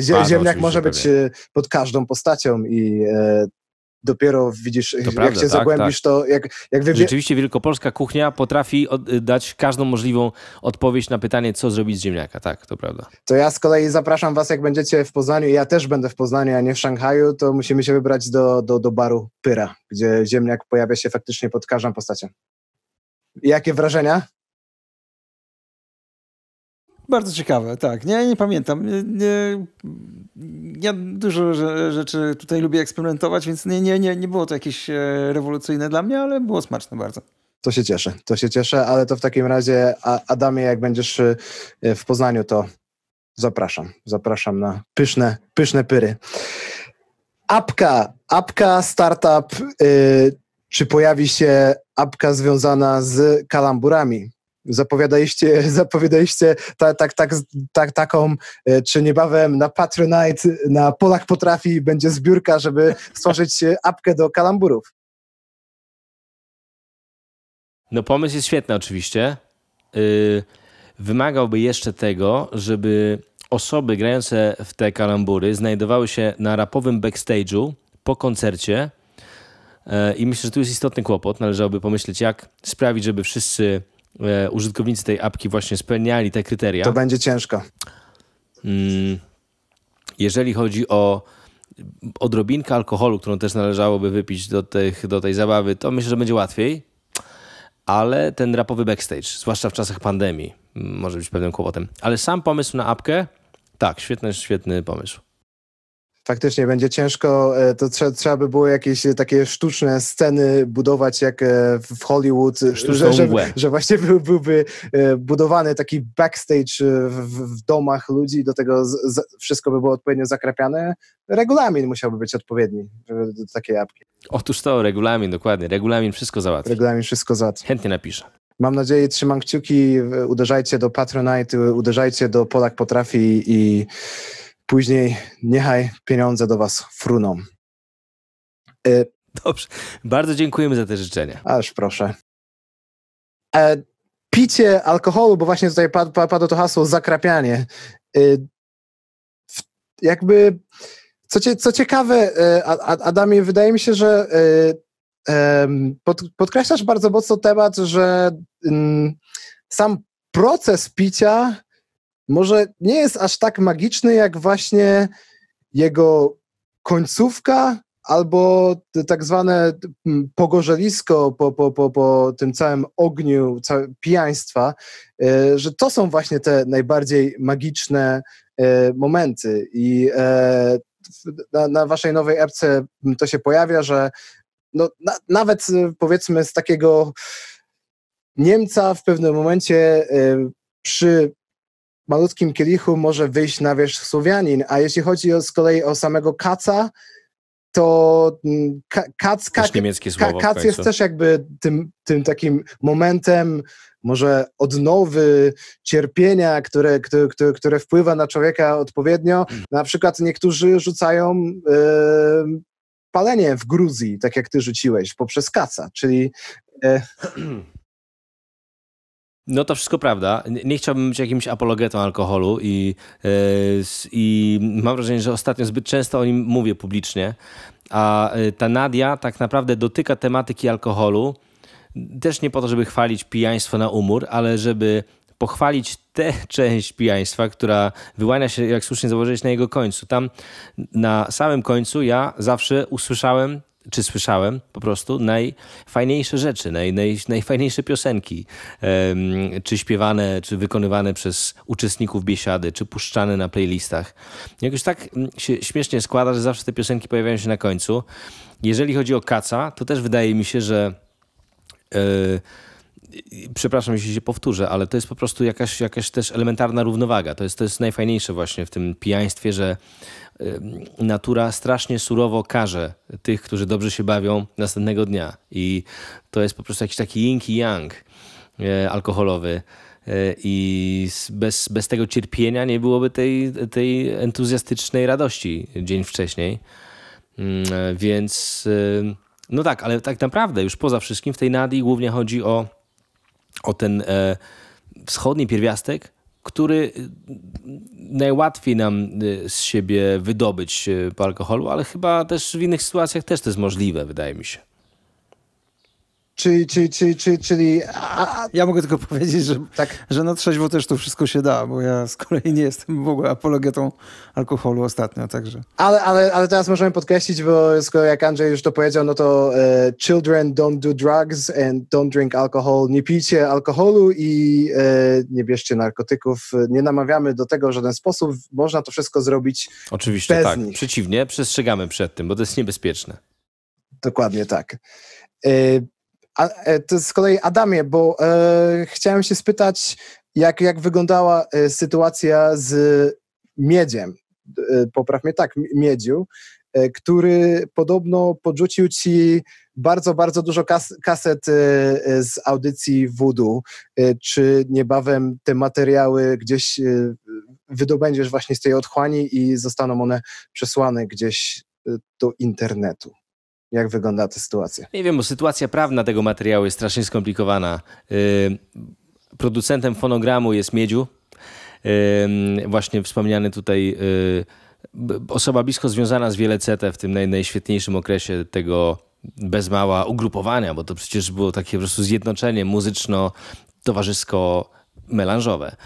zie, ziemniak może być pod każdą postacią i dopiero widzisz, to jak prawda, się tak, zagłębisz, tak. to jak, jak wybie... Rzeczywiście wielkopolska kuchnia potrafi dać każdą możliwą odpowiedź na pytanie, co zrobić z ziemniaka, tak, to prawda. To ja z kolei zapraszam was, jak będziecie w Poznaniu, ja też będę w Poznaniu, a nie w Szanghaju, to musimy się wybrać do, do, do baru Pyra, gdzie ziemniak pojawia się faktycznie pod każdą postacią. Jakie wrażenia? Bardzo ciekawe, tak. Nie, nie pamiętam. Nie, nie, ja dużo rzeczy tutaj lubię eksperymentować, więc nie, nie, nie, nie było to jakieś e, rewolucyjne dla mnie, ale było smaczne bardzo. To się cieszę, to się cieszę, ale to w takim razie, Adamie, jak będziesz e, w Poznaniu, to zapraszam. Zapraszam na pyszne, pyszne pyry. Apka, apka startup. E, czy pojawi się apka związana z kalamburami? zapowiadaliście, zapowiadaliście ta, tak, tak, tak, taką, e, czy niebawem na Patronite na Polak Potrafi będzie zbiórka, żeby stworzyć e, apkę do kalamburów. No pomysł jest świetny oczywiście. Y, wymagałby jeszcze tego, żeby osoby grające w te kalambury znajdowały się na rapowym backstage'u po koncercie. E, I myślę, że tu jest istotny kłopot. Należałoby pomyśleć, jak sprawić, żeby wszyscy E, użytkownicy tej apki właśnie spełniali te kryteria. To będzie ciężko. Mm, jeżeli chodzi o odrobinkę alkoholu, którą też należałoby wypić do, tych, do tej zabawy, to myślę, że będzie łatwiej. Ale ten rapowy backstage, zwłaszcza w czasach pandemii, mm, może być pewnym kłopotem. Ale sam pomysł na apkę, tak, świetny, świetny pomysł faktycznie będzie ciężko. E, to trzeba by było jakieś e, takie sztuczne sceny budować jak e, w Hollywood, że, że, że, właśnie był, byłby budowany taki backstage w, w domach ludzi, do tego z, wszystko by było odpowiednio zakrapiane. Regulamin musiałby być odpowiedni do takiej apki. Otóż to, regulamin, dokładnie. Regulamin wszystko załatwi. Regulamin wszystko załatwi. Chętnie napiszę. Mam nadzieję, trzymam kciuki, uderzajcie do Patronite, uderzajcie do Polak Potrafi i później niechaj pieniądze do Was fruną. E, Dobrze, bardzo dziękujemy za te życzenia. Aż proszę. E, picie alkoholu, bo właśnie tutaj pad, pad, padło to hasło zakrapianie. E, jakby, co, cie, co ciekawe, e, Adamie, wydaje mi się, że pod, podkreślasz bardzo mocno temat, że mm, sam proces picia może nie jest aż tak magiczny, jak właśnie jego końcówka albo tak zwane mm, pogorzelisko po, po, po, po tym całym ogniu całe pijaństwa, e, że to są właśnie te najbardziej magiczne e, momenty i e, na, na waszej nowej epce to się pojawia, że no, na, nawet powiedzmy z takiego Niemca w pewnym momencie przy malutkim kielichu może wyjść na wierzch Słowianin, a jeśli chodzi o, z kolei o samego Kaca, to mm, Kac kac, kac jest też jakby tym, tym takim momentem może odnowy cierpienia, które, które, które, które wpływa na człowieka odpowiednio. Na przykład niektórzy rzucają e, palenie w Gruzji, tak jak ty rzuciłeś, poprzez kaca, czyli e, No to wszystko prawda. Nie chciałbym być jakimś apologetą alkoholu i, yy, i mam wrażenie, że ostatnio zbyt często o nim mówię publicznie, a e, ta Nadia tak naprawdę dotyka tematyki alkoholu też nie po to, żeby chwalić pijaństwo na umór, ale żeby pochwalić tę część pijaństwa, która wyłania się, jak słusznie zauważyłeś, na jego końcu. Tam na samym końcu ja zawsze usłyszałem czy słyszałem po prostu najfajniejsze rzeczy, naj, naj, najfajniejsze piosenki, um, czy śpiewane, czy wykonywane przez uczestników biesiady, czy puszczane na playlistach. Jakoś tak mm, się śmiesznie składa, że zawsze te piosenki pojawiają się na końcu. Jeżeli chodzi o Kaca, to też wydaje mi się, że yy, przepraszam, jeśli się powtórzę, ale to jest po prostu jakaś, jakaś też elementarna równowaga. To jest, to jest najfajniejsze właśnie w tym pijaństwie, że natura strasznie surowo karze tych, którzy dobrze się bawią następnego dnia. I to jest po prostu jakiś taki yin i yang e, alkoholowy. E, I bez, bez tego cierpienia nie byłoby tej, tej entuzjastycznej radości dzień wcześniej. Mm, e, więc no tak, ale tak naprawdę już poza wszystkim w tej Nadi głównie chodzi o o ten e, wschodni pierwiastek, który e, najłatwiej nam e, z siebie wydobyć po alkoholu, ale chyba też w innych sytuacjach też to jest możliwe, wydaje mi się. Czy, czy, czy, czy, czyli... A... Ja mogę tylko powiedzieć, że, tak. że na trzeźwo też to wszystko się da, bo ja z kolei nie jestem w ogóle apologetą alkoholu ostatnio, także... Ale, ale, ale teraz możemy podkreślić, bo skoro jak Andrzej już to powiedział, no to e, children don't do drugs and don't drink alcohol. Nie pijcie alkoholu i e, nie bierzcie narkotyków. Nie namawiamy do tego w żaden sposób. Można to wszystko zrobić Oczywiście bez tak. Nich. Przeciwnie, przestrzegamy przed tym, bo to jest niebezpieczne. Dokładnie tak. E, a, e, to z kolei Adamie, bo e, chciałem się spytać, jak, jak wyglądała e, sytuacja z miedziem. E, popraw mnie tak, miedziu, e, który podobno podrzucił ci bardzo, bardzo dużo kas kaset e, z audycji Voodoo. Czy niebawem te materiały gdzieś wydobędziesz właśnie z tej otchłani i zostaną one przesłane gdzieś do internetu? jak wygląda ta sytuacja? Nie wiem, bo sytuacja prawna tego materiału jest strasznie skomplikowana. Y, producentem fonogramu jest Miedziu, y, właśnie wspomniany tutaj y, osoba blisko związana z Wielecetę w tym naj, najświetniejszym okresie tego bez mała ugrupowania, bo to przecież było takie po prostu zjednoczenie muzyczno-towarzysko-melanżowe.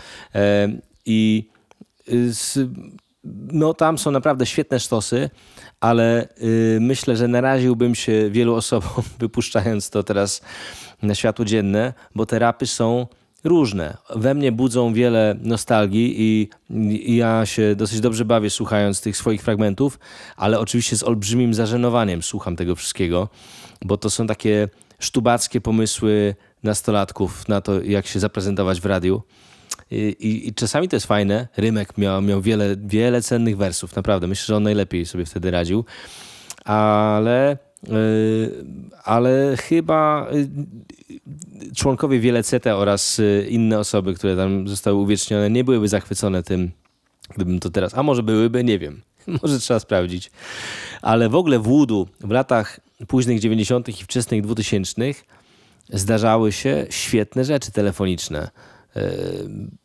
I z, no tam są naprawdę świetne sztosy, ale y, myślę, że naraziłbym się wielu osobom, wypuszczając to teraz na światło dzienne, bo te rapy są różne. We mnie budzą wiele nostalgii i, i, ja się dosyć dobrze bawię słuchając tych swoich fragmentów, ale oczywiście z olbrzymim zażenowaniem słucham tego wszystkiego, bo to są takie sztubackie pomysły nastolatków na to, jak się zaprezentować w radiu. I, i, czasami to jest fajne. Rymek miał, miał wiele, wiele cennych wersów, naprawdę. Myślę, że on najlepiej sobie wtedy radził. Ale, yy, ale chyba yy, członkowie Wieleceta oraz yy, inne osoby, które tam zostały uwiecznione, nie byłyby zachwycone tym, gdybym to teraz. A może byłyby, nie wiem. Może trzeba sprawdzić. Ale w ogóle w Woodu w latach późnych 90. i wczesnych 2000 zdarzały się świetne rzeczy telefoniczne Yy,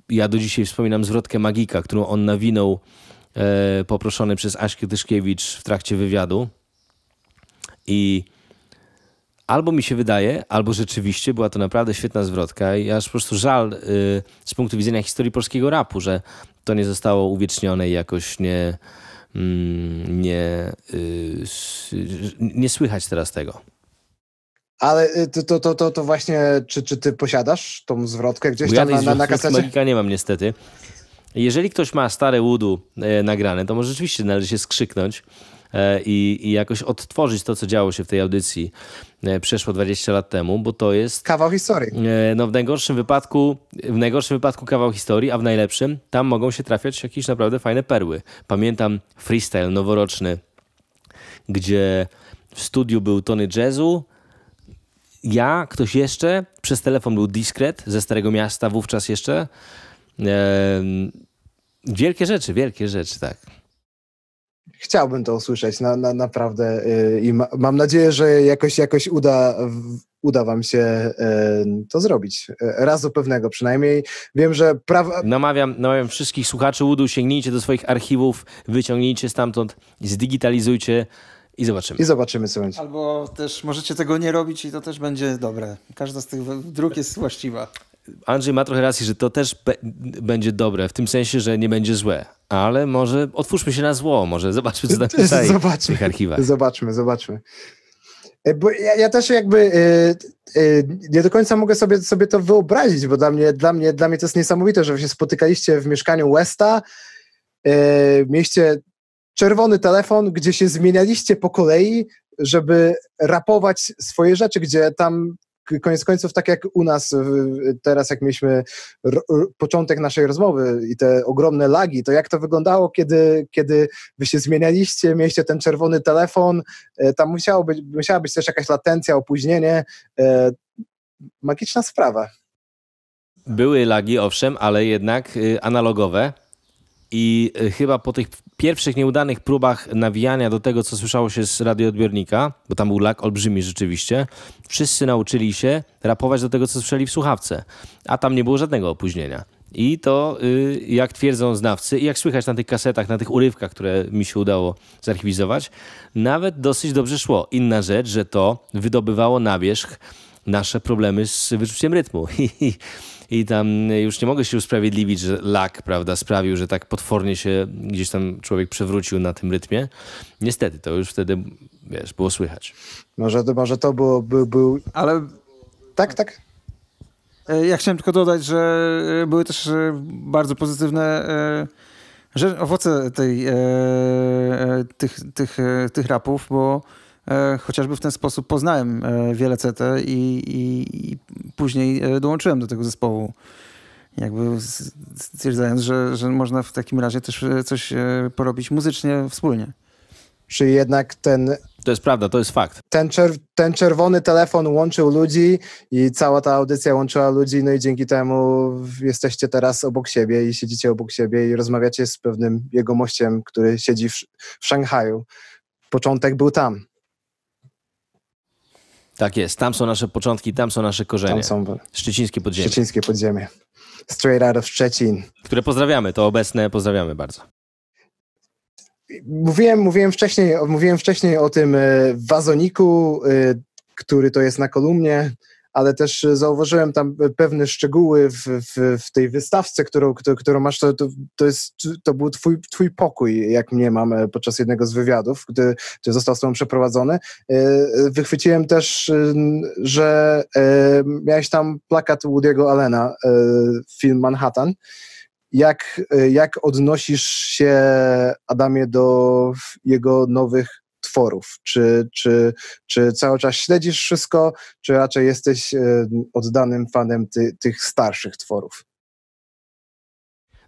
ja do dzisiaj wspominam zwrotkę Magika, którą on nawinął e, poproszony przez Aśkę Tyszkiewicz w trakcie wywiadu. I albo mi się wydaje, albo rzeczywiście była to naprawdę świetna zwrotka i aż po prostu żal y, z punktu widzenia historii polskiego rapu, że to nie zostało uwiecznione i jakoś nie, mm, nie, y, nie słychać teraz tego. Ale y, to, to, to, to właśnie, czy, czy ty posiadasz tą zwrotkę gdzieś tam na, na, na kasecie? Magika nie mam niestety. Jeżeli ktoś ma stare Woodu e, nagrane, to może rzeczywiście należy się skrzyknąć e, i, i jakoś odtworzyć to, co działo się w tej audycji e, przeszło 20 lat temu, bo to jest... Kawał historii. E, no w najgorszym wypadku, w najgorszym wypadku kawał historii, a w najlepszym tam mogą się trafiać jakieś naprawdę fajne perły. Pamiętam freestyle noworoczny, gdzie w studiu był Tony Jazzu, ja, ktoś jeszcze, przez telefon był dyskret ze Starego Miasta wówczas jeszcze. wielkie rzeczy, wielkie rzeczy, tak. Chciałbym to usłyszeć, na, na naprawdę y, i ma, mam nadzieję, że jakoś, jakoś uda, uda wam się y, to zrobić. Razu pewnego przynajmniej. Wiem, że prawa... Namawiam, namawiam wszystkich słuchaczy Udu, sięgnijcie do swoich archiwów, wyciągnijcie stamtąd, zdigitalizujcie i zobaczymy. I zobaczymy, co będzie. Albo też możecie tego nie robić i to też będzie dobre. Każda z tych dróg jest właściwa. Andrzej ma trochę racji, że to też będzie dobre, w tym sensie, że nie będzie złe. Ale może otwórzmy się na zło, może zobaczmy, co tam tutaj zobaczmy, w tych archiwach. Zobaczmy, zobaczmy. E, bo ja, ja też jakby yy, yy, nie do końca mogę sobie, sobie to wyobrazić, bo dla mnie, dla, mnie, dla mnie to jest niesamowite, że wy się spotykaliście w mieszkaniu Westa, yy, mieście czerwony telefon, gdzie się zmienialiście po kolei, żeby rapować swoje rzeczy, gdzie tam koniec końców, tak jak u nas teraz, jak mieliśmy początek naszej rozmowy i te ogromne lagi, to jak to wyglądało, kiedy, kiedy wy się zmienialiście, mieliście ten czerwony telefon, e, tam musiało być, musiała być też jakaś latencja, opóźnienie. E, magiczna sprawa. Były lagi, owszem, ale jednak y, analogowe. I y, chyba po tych pierwszych nieudanych próbach nawijania do tego, co słyszało się z radioodbiornika, bo tam był lak olbrzymi rzeczywiście, wszyscy nauczyli się rapować do tego, co słyszeli w słuchawce, a tam nie było żadnego opóźnienia. I to, y, jak twierdzą znawcy, i jak słychać na tych kasetach, na tych urywkach, które mi się udało zarchiwizować, nawet dosyć dobrze szło. Inna rzecz, że to wydobywało na wierzch nasze problemy z wyczuciem rytmu. i tam y, już nie mogę się usprawiedliwić, że lak, prawda, sprawił, że tak potwornie się gdzieś tam człowiek przewrócił na tym rytmie. Niestety, to już wtedy, wiesz, było słychać. Może, może to było, był, był... Ale... Tak, tak? E, ja chciałem tylko dodać, że e, były też e, bardzo pozytywne owoce tej, tych, tych, tych rapów, bo E, chociażby w ten sposób poznałem e, wiele CT i, i, i później e, dołączyłem do tego zespołu. Jakby stwierdzając, że, że można w takim razie też coś porobić muzycznie wspólnie. Czy jednak ten. To jest prawda, to jest fakt. Ten, czer ten czerwony telefon łączył ludzi i cała ta audycja łączyła ludzi, no i dzięki temu jesteście teraz obok siebie i siedzicie obok siebie i rozmawiacie z pewnym jegomościem, który siedzi w, w Szanghaju. Początek był tam. Tak jest, tam są nasze początki, tam są nasze korzenie. Tam są Szczecińskie podziemie. Szczecińskie podziemie. Straight out of Szczecin. Które pozdrawiamy, to obecne pozdrawiamy bardzo. Mówiłem, mówiłem, wcześniej, mówiłem wcześniej o tym e, wazoniku, e, który to jest na kolumnie ale też zauważyłem tam pewne szczegóły w, w, w tej wystawce, którą, którą masz, to, to, jest, to był twój, twój pokój, jak mnie mam e, podczas jednego z wywiadów, gdy, został z tobą przeprowadzony. E, wychwyciłem też, e, że miałeś tam plakat Woody'ego Allena, film Manhattan. Jak, jak odnosisz się, Adamie, do jego nowych tworów? Czy, czy, czy cały czas śledzisz wszystko, czy raczej jesteś e, oddanym fanem ty, tych starszych tworów?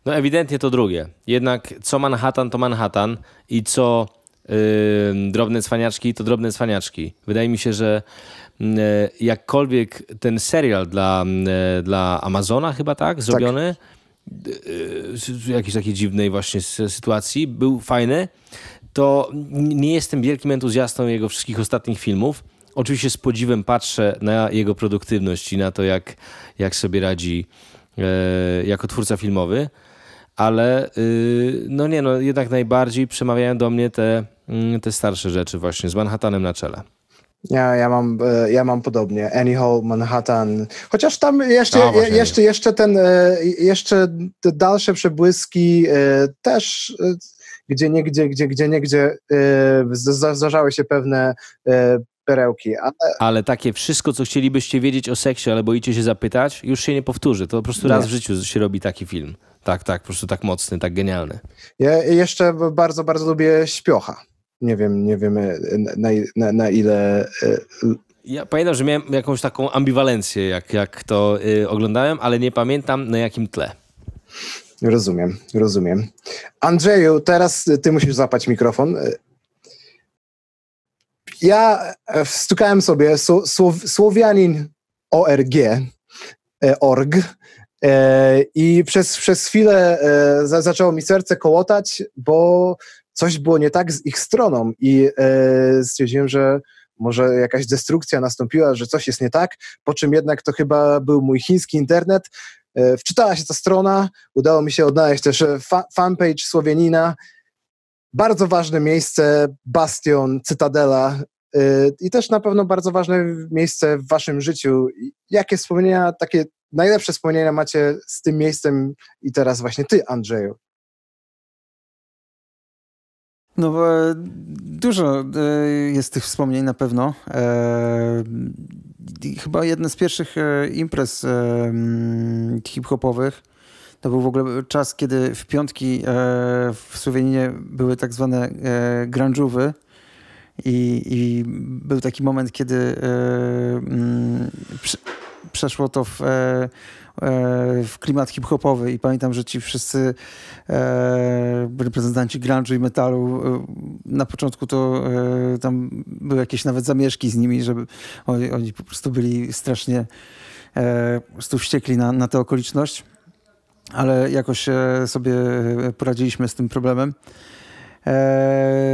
No ewidentnie to drugie. Jednak co Manhattan, to Manhattan i co Yy, drobne cwaniaczki, to drobne cwaniaczki. Wydaje mi się, że yy, jakkolwiek ten serial dla, yy, dla Amazona chyba tak, tak. zrobiony, tak. jakiejś takiej dziwnej właśnie sytuacji, był fajny, to nie jestem wielkim entuzjastą jego wszystkich ostatnich filmów. Oczywiście z podziwem patrzę na jego produktywność i na to, jak, jak sobie radzi e, jako twórca filmowy, ale y, no nie, no jednak najbardziej przemawiają do mnie te, mm, te starsze rzeczy właśnie z Manhattanem na czele. Ja, ja, mam, e, ja mam podobnie. Annie Hall, Manhattan. Chociaż tam jeszcze, A, je, jeszcze, jeszcze ten, e, jeszcze te dalsze przebłyski e, też gdzie nie gdzie, gdzie niegdzie yy, e, zdarzały się pewne yy, perełki. Ale... ale... takie wszystko, co chcielibyście wiedzieć o seksie, ale boicie się zapytać, już się nie powtórzy. To po prostu nie. raz w życiu się robi taki film. Tak, tak, po prostu tak mocny, tak genialny. Ja jeszcze bardzo, bardzo lubię śpiocha. Nie wiem, nie wiemy e, na, na, na ile ja pamiętam, że miałem jakąś taką ambiwalencję, jak, jak to yy, oglądałem, ale nie pamiętam na jakim tle. Rozumiem, rozumiem. Andrzeju, teraz ty musisz zapać mikrofon. Ja wstukałem sobie słowianin.org e, org, e, i przez, przez chwilę e, zaczęło mi serce kołotać, bo coś było nie tak z ich stroną i stwierdziłem, że może jakaś destrukcja nastąpiła, że coś jest nie tak, po czym jednak to chyba był mój chiński internet, E, wczytała się ta strona, udało mi się odnaleźć też e, fa fanpage Słowianina. Bardzo ważne miejsce, bastion, cytadela e, i też na pewno bardzo ważne miejsce w waszym życiu. Jakie wspomnienia, takie najlepsze wspomnienia macie z tym miejscem i teraz właśnie ty, Andrzeju? No, dużo jest tych wspomnień na pewno chyba jedne z pierwszych e, imprez e, hip-hopowych. To był w ogóle czas, kiedy w piątki e, w Słowenii były tak zwane grunge'ówy. I, I, był taki moment, kiedy przy przeszło to w, e, e, w klimat hip-hopowy i pamiętam, że ci wszyscy e, reprezentanci grunge'u i metalu na początku to tam były jakieś nawet zamieszki z nimi, żeby oni, oni po prostu byli strasznie po prostu wściekli na, na tę okoliczność, ale jakoś sobie poradziliśmy z tym problemem.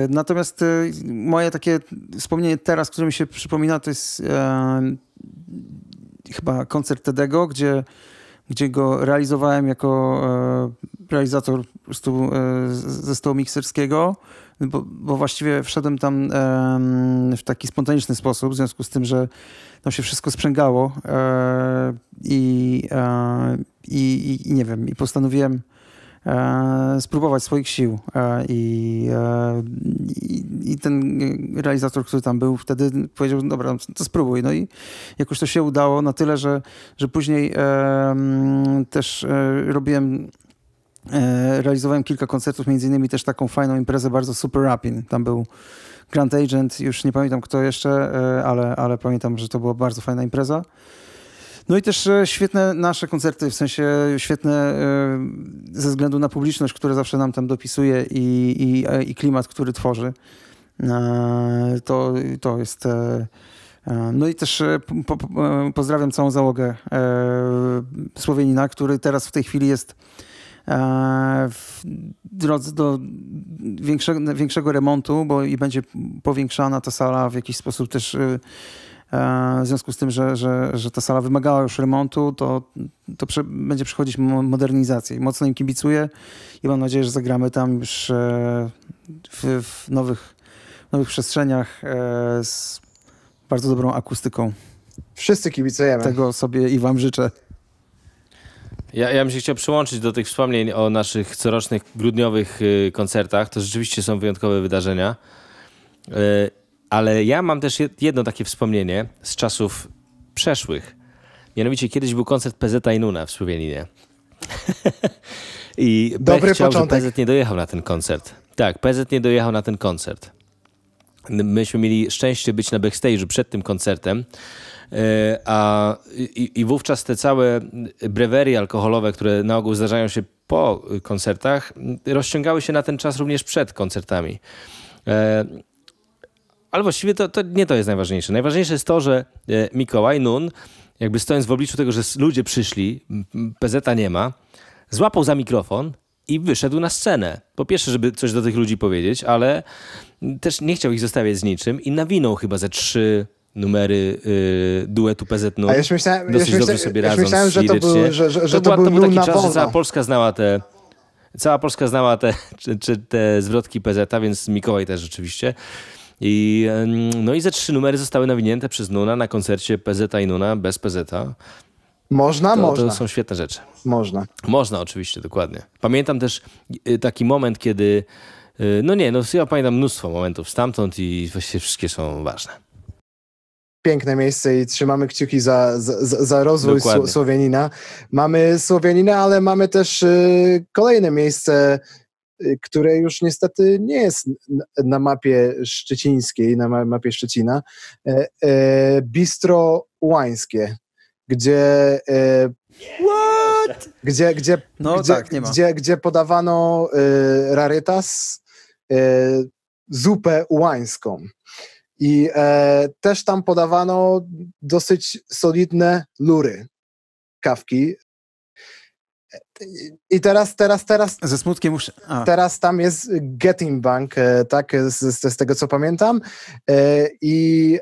Natomiast moje takie wspomnienie teraz, które mi się przypomina, to jest chyba koncert Tedego, gdzie, gdzie go realizowałem jako e, realizator po prostu e, zespołu mikserskiego, bo, bo, właściwie wszedłem tam e, w taki spontaniczny sposób, w związku z tym, że tam się wszystko sprzęgało e, e, i, i, i nie wiem, i postanowiłem E, spróbować swoich sił. E, I, e, i, I ten realizator, który tam był, wtedy powiedział: no Dobra, no to spróbuj. No i jakoś to się udało na tyle, że, że później też robiłem realizowałem kilka koncertów, między innymi też taką fajną imprezę, bardzo super rapin. Tam był Grand Agent, już nie pamiętam kto jeszcze, ale, ale pamiętam, że to była bardzo fajna impreza. No i też e, świetne nasze koncerty, w sensie świetne e, ze względu na publiczność, która zawsze nam tam dopisuje i, i, e, i klimat, który tworzy. To, to jest... No i też po, po, pozdrawiam całą załogę Słowienina, który teraz w tej chwili jest w drodze do większego, większego remontu, bo i będzie powiększana ta sala w jakiś sposób też E, w związku z tym, że, że, że ta sala wymagała już remontu, to, to prze, będzie przychodzić modernizacja. I mocno im kibicuję i mam nadzieję, że zagramy tam już e, w, w nowych, nowych przestrzeniach e, z bardzo dobrą akustyką. Wszyscy kibicujemy. Tego sobie i wam życzę. Ja, ja bym się chciał przyłączyć do tych wspomnień o naszych corocznych grudniowych y, koncertach. To rzeczywiście są wyjątkowe wydarzenia. Ale ja mam też jedno takie wspomnienie z czasów przeszłych. Mianowicie kiedyś był koncert PZ Inuna w Słoweninie. I Dobry chciał, początek. PZ nie dojechał na ten koncert. Tak, PZ nie dojechał na ten koncert. Myśmy mieli szczęście być na backstage'u przed tym koncertem. E, a, i, I wówczas te całe e, brewery alkoholowe, które na ogół zdarzają się po e, koncertach, rozciągały się na ten czas również przed koncertami. Ale właściwie to, to nie to jest najważniejsze. Najważniejsze jest to, że e, Mikołaj Nun, jakby stojąc w obliczu tego, że ludzie przyszli, pezeta nie ma, złapał za mikrofon i wyszedł na scenę. Po pierwsze, żeby coś do tych ludzi powiedzieć, ale też nie chciał ich zostawiać z niczym i nawinął chyba ze trzy numery y, duetu PZ Nun. A już myślałem, dosyć dobrze sobie radzą myślałem, że to był, że, że, że to, to, był, to był taki czas, że cała Polska znała te cała Polska znała te, czy, czy te zwrotki PZ, więc Mikołaj też rzeczywiście. I, no i ze trzy numery zostały nawinięte przez Nuna na koncercie PZ i Nuna bez PZ. Można, to, można. To są świetne rzeczy. Można. Można, oczywiście, dokładnie. Pamiętam też y, taki moment, kiedy. Y, no nie, no ja pamiętam mnóstwo momentów stamtąd i właściwie wszystkie są ważne. Piękne miejsce i trzymamy kciuki za, za, za rozwój Słowianina. Mamy Słowianina, ale mamy też y, kolejne miejsce Y, które już niestety nie jest na mapie szczecińskiej, na mapie Szczecina, e, e, bistro łańskie, gdzie... E, What? Gdzie, gdzie, no, gdzie, tak, gdzie, gdzie podawano rarytas, zupę łańską. I e, też tam podawano dosyć solidne lury kawki i teraz, teraz, teraz. Ze smutkiem muszę. A. Teraz tam jest Getting Bank, e, tak, e, z, z, z tego co pamiętam. E, I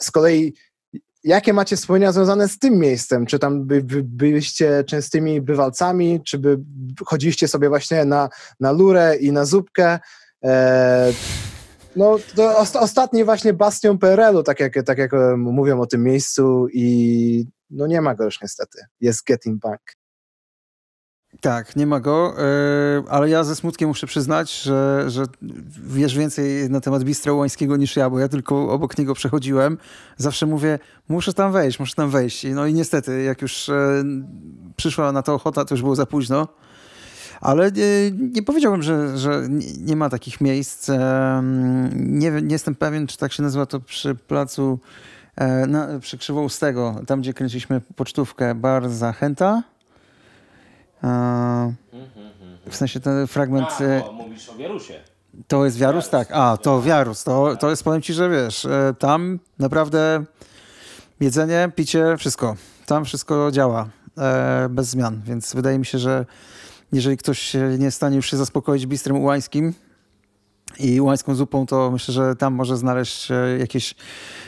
z kolei jakie macie wspomnienia związane z tym miejscem? Czy tam by, by, byliście częstymi bywalcami, czy by chodziliście sobie właśnie na, na lurę i na zupkę? E, no, to ostatni właśnie bastion PRL-u, tak jak, tak jak mówią o tym miejscu i no nie ma go już niestety. Jest Getting Bank. Tak, nie ma go, e, ale ja ze smutkiem muszę przyznać, że, że wiesz więcej na temat Bistra Łańskiego niż ja, bo ja tylko obok niego przechodziłem. Zawsze mówię, muszę tam wejść, muszę tam wejść. No i niestety, jak już e, przyszła na to ochota, to już było za późno. Ale nie, powiedziałbym, że, że nie ma takich miejsc. E, nie, nie jestem pewien, czy tak się nazywa to przy placu na, przy Krzywoustego, tam gdzie kręciliśmy pocztówkę Bar Zachęta. W sensie ten fragment. A, e, o, no, mówisz o wirusie. To jest wiarus, tak. A, to wiarus. To, to jest, powiem ci, że wiesz, e, tam naprawdę jedzenie, picie, wszystko. Tam wszystko działa e, bez zmian, więc wydaje mi się, że jeżeli ktoś nie jest w stanie już się zaspokoić bistrem ułańskim, i łańską zupą, to myślę, że tam może znaleźć jakieś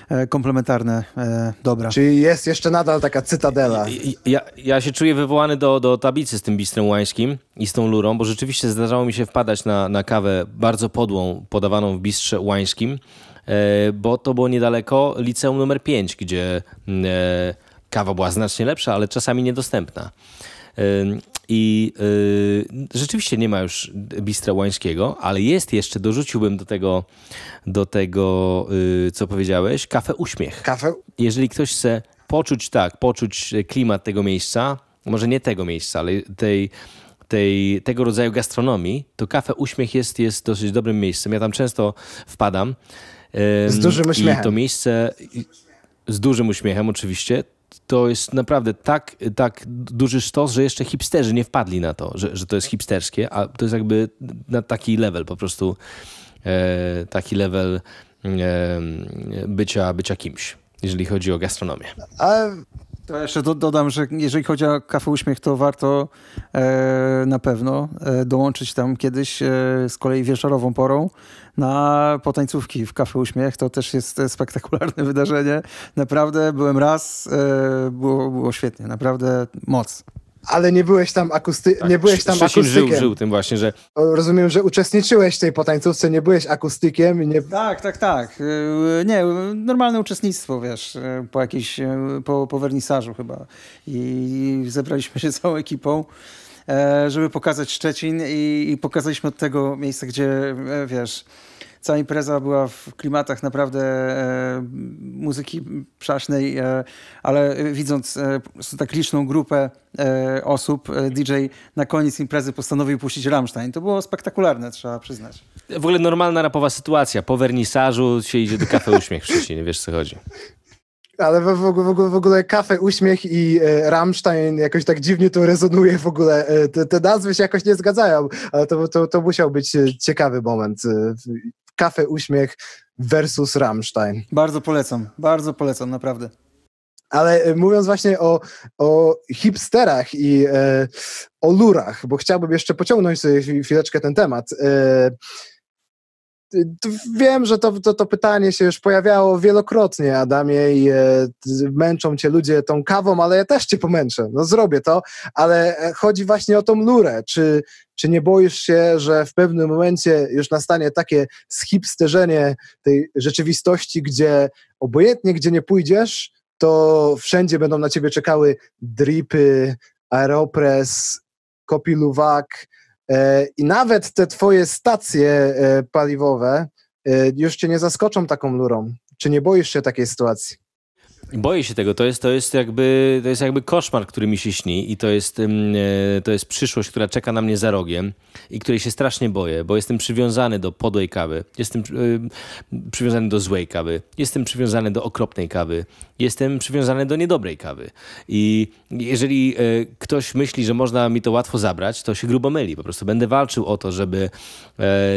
e, komplementarne e, dobra. Czyli jest jeszcze nadal taka cytadela. Ja, ja się czuję wywołany do, do tablicy z tym bistrem łańskim i z tą lurą, bo rzeczywiście zdarzało mi się wpadać na, na kawę bardzo podłą, podawaną w bistrze łańskim, e, bo to było niedaleko liceum numer 5, gdzie mm, kawa była znacznie lepsza, ale czasami niedostępna. I y, rzeczywiście nie ma już bistra łańskiego, ale jest jeszcze, dorzuciłbym do tego, do tego y, co powiedziałeś, kafe uśmiech. Kafe? Jeżeli ktoś chce poczuć tak, poczuć klimat tego miejsca, może nie tego miejsca, ale tej, tej, tego rodzaju gastronomii, to kafe uśmiech jest, jest dosyć dobrym miejscem. Ja tam często wpadam. z dużym uśmiechem. I to miejsce z dużym uśmiechem oczywiście to jest naprawdę tak, tak duży sztos, że jeszcze hipsterzy nie wpadli na to, że, że to jest hipsterskie, a to jest jakby na taki level po prostu, e, taki level e, bycia, bycia kimś jeżeli chodzi o gastronomię. A to jeszcze do, dodam, że jeżeli chodzi o kafę Uśmiech, to warto e, na pewno e, dołączyć tam kiedyś e, z kolei wieczorową porą na potańcówki w kafę Uśmiech. To też jest e, spektakularne wydarzenie. Naprawdę byłem raz, e, było, było świetnie, naprawdę moc ale nie byłeś tam, akusty tak, nie byłeś tam akustykiem. Żył, żył tym właśnie, że... Rozumiem, że uczestniczyłeś w tej potańcówce, nie byłeś akustykiem. Nie... Tak, tak, tak. Y, y, nie, normalne uczestnictwo, wiesz, y, po jakiejś, po, po wernisażu chyba. I zebraliśmy się całą ekipą e, żeby pokazać Szczecin i, i pokazaliśmy od tego miejsca, gdzie, e, wiesz, cała impreza była w klimatach naprawdę e, muzyki przaśnej, e, ale e, widząc e, tak liczną grupę e, osób, e, DJ na koniec imprezy postanowił puścić Rammstein. To było spektakularne, trzeba przyznać. W ogóle normalna rapowa sytuacja. Po wernisażu się idzie do kafe uśmiech wcześniej, nie wiesz co chodzi. Ale w, w, w, w, ogóle kafe, uśmiech i e, Rammstein jakoś tak dziwnie to rezonuje w ogóle. E, te, te, nazwy się jakoś nie zgadzają, ale to, to, to musiał być ciekawy moment. E, Kafe Uśmiech versus Rammstein. Bardzo polecam, bardzo polecam, naprawdę. Ale e, mówiąc właśnie o, o hipsterach i e, o lurach, bo chciałbym jeszcze pociągnąć sobie chwileczkę ten temat. E, Wiem, że to, to, to pytanie się już pojawiało wielokrotnie, Adamie, i e, męczą cię ludzie tą kawą, ale ja też cię pomęczę. No zrobię to, ale e, chodzi właśnie o tą lurę. Czy, czy nie boisz się, że w pewnym momencie już nastanie takie schipsterzenie tej rzeczywistości, gdzie obojętnie gdzie nie pójdziesz, to wszędzie będą na ciebie czekały dripy, aeropress, kopiluwak, E, I nawet te twoje stacje e, paliwowe e, już cię nie zaskoczą taką lurą. Czy nie boisz się takiej sytuacji? Boję się tego. To jest, to jest, jakby, to jest jakby koszmar, który mi się śni i to jest, e, to jest przyszłość, która czeka na mnie za rogiem i której się strasznie boję, bo jestem przywiązany do podłej kawy, jestem e, przywiązany do złej kawy, jestem przywiązany do okropnej kawy, jestem przywiązany do niedobrej kawy. I jeżeli e, ktoś myśli, że można mi to łatwo zabrać, to się grubo myli. Po prostu będę walczył o to, żeby,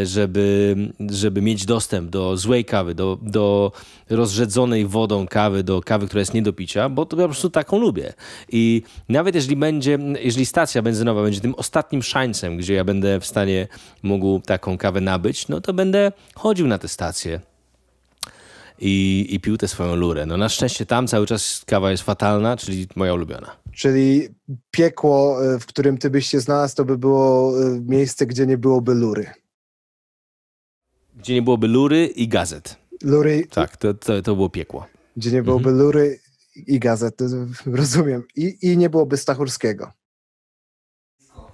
żeby, żeby mieć dostęp do złej kawy, do, do rozrzedzonej wodą kawy, do kawy kawy, która jest nie do picia, bo to ja po prostu taką lubię. I nawet jeżeli będzie, jeżeli stacja benzynowa będzie tym ostatnim szańcem, gdzie ja będę w stanie mógł taką kawę nabyć, no to będę chodził na tę stację i, i pił tę swoją lurę. No na szczęście tam cały czas kawa jest fatalna, czyli moja ulubiona. Czyli piekło, e, w którym ty byś się znalazł, to by było e, miejsce, gdzie nie byłoby lury. Gdzie nie byłoby lury i gazet. Lury. Tak, to, to, to było piekło gdzie nie byłoby mhm. Lury i gazety, rozumiem, i, i nie byłoby Stachurskiego.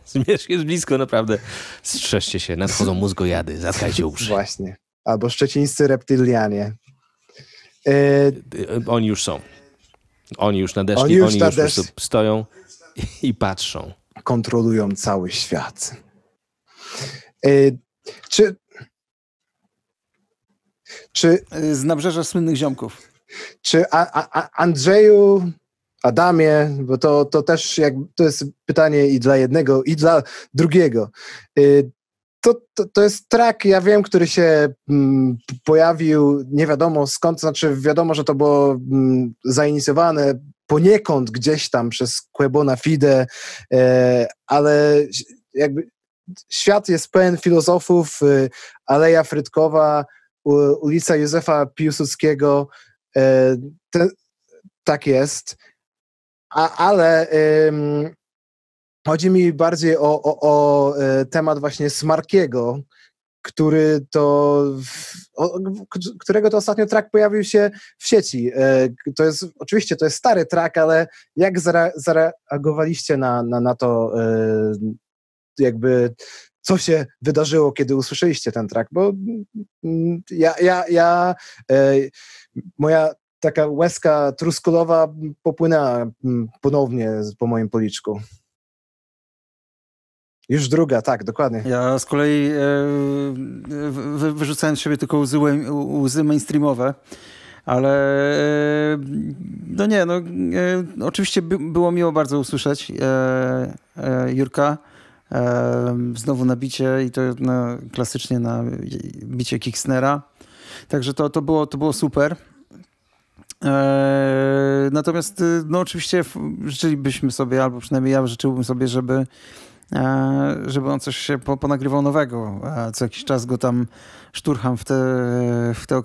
Zmierzch jest blisko, naprawdę. Strzeżcie się, nadchodzą mózgojady, zatkajcie uszy. Właśnie. Albo szczecińscy reptylianie. E... e oni już są. Oni już nadeszli, oni już, oni już, już stoją i patrzą. Kontrolują cały świat. E... Czy... Czy... E, z nabrzeża słynnych ziomków. Czy Andrzeju, Adamie, bo to, to też jak, to jest pytanie i dla jednego, i dla drugiego. Y, to, to, to, jest track, ja wiem, który się mm, pojawił nie wiadomo skąd, znaczy wiadomo, że to było mm, zainicjowane poniekąd gdzieś tam przez Quebona Fide, y, ale jakby świat jest pełen filozofów, y, Aleja Frytkowa, ulica Józefa Piłsudskiego, E, te, tak jest, A, ale chodzi mi bardziej o, o, o e, temat właśnie Smarkiego, który to, o, którego to ostatnio track pojawił się w sieci. E, to jest, oczywiście to jest stary track, ale jak zare, zareagowaliście na, na, na to, jakby co się wydarzyło, kiedy usłyszeliście ten track? Bo ja, ja, ja moja taka łezka truskulowa popłynęła mm, ponownie po moim policzku. Już druga, tak, dokładnie. Ja z kolei e, wyrzucałem z siebie tylko łzy, łzy mainstreamowe. Ale e, no nie, no e, oczywiście by, było miło bardzo usłyszeć Jurka. Znowu na bicie i to na, klasycznie na bicie Kicksnera. Także to, to, było, to było super. Eee, natomiast, y, no oczywiście życzylibyśmy sobie, albo przynajmniej ja życzyłbym sobie, żeby, e, żeby on coś się ponagrywał nowego. E, co jakiś czas go tam szturcham w tę w te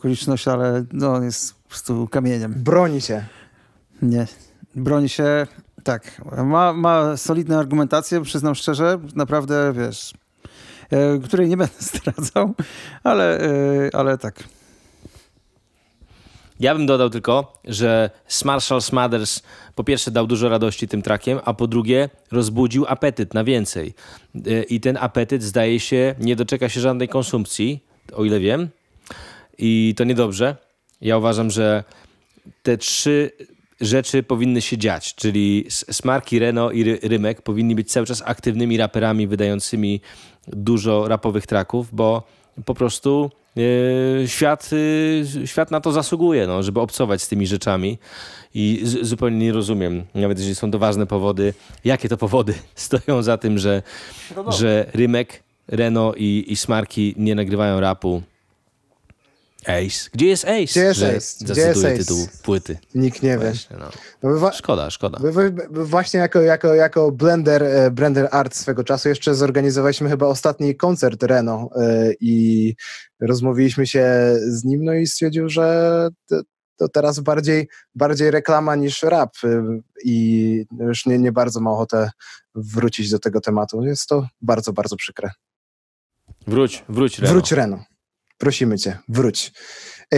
ale no, on jest po prostu kamieniem. Broni się. Nie, broni się, tak. Ma, ma solidne argumentacje, przyznam szczerze, naprawdę, wiesz, e, której nie będę zdradzał, ale, ale tak. Ja bym dodał tylko, że Marshall Smathers po pierwsze dał dużo radości tym trakiem, a po drugie rozbudził apetyt na więcej. Y, I ten apetyt zdaje się nie doczeka się żadnej konsumpcji, o ile wiem. I to niedobrze. Ja uważam, że te trzy rzeczy powinny się dziać, czyli Smarki, Reno i Ry Rymek powinni być cały czas aktywnymi raperami wydającymi dużo rapowych traków, bo po prostu E, świat, y, świat na to zasługuje, no, żeby obcować z tymi rzeczami i zupełnie nie rozumiem, nawet jeżeli są to ważne powody, jakie to powody stoją za tym, że, no że Rymek, Reno i, i Smarki nie nagrywają rapu Ace. Gdzie jest Ace? Gdzie jest Ace? Gdzie jest Ace? tytuł płyty. Nikt nie wie. No. No szkoda, szkoda. Właśnie jako, jako, jako blender, e, blender art swego czasu jeszcze zorganizowaliśmy chyba ostatni koncert Reno e, i rozmówiliśmy się z nim, no i stwierdził, że to teraz bardziej, bardziej reklama niż rap e, i już nie, nie bardzo ma ochotę wrócić do tego tematu. Jest to bardzo, bardzo przykre. Wróć, wróć Reno. Wróć Reno prosimy cię, wróć. E,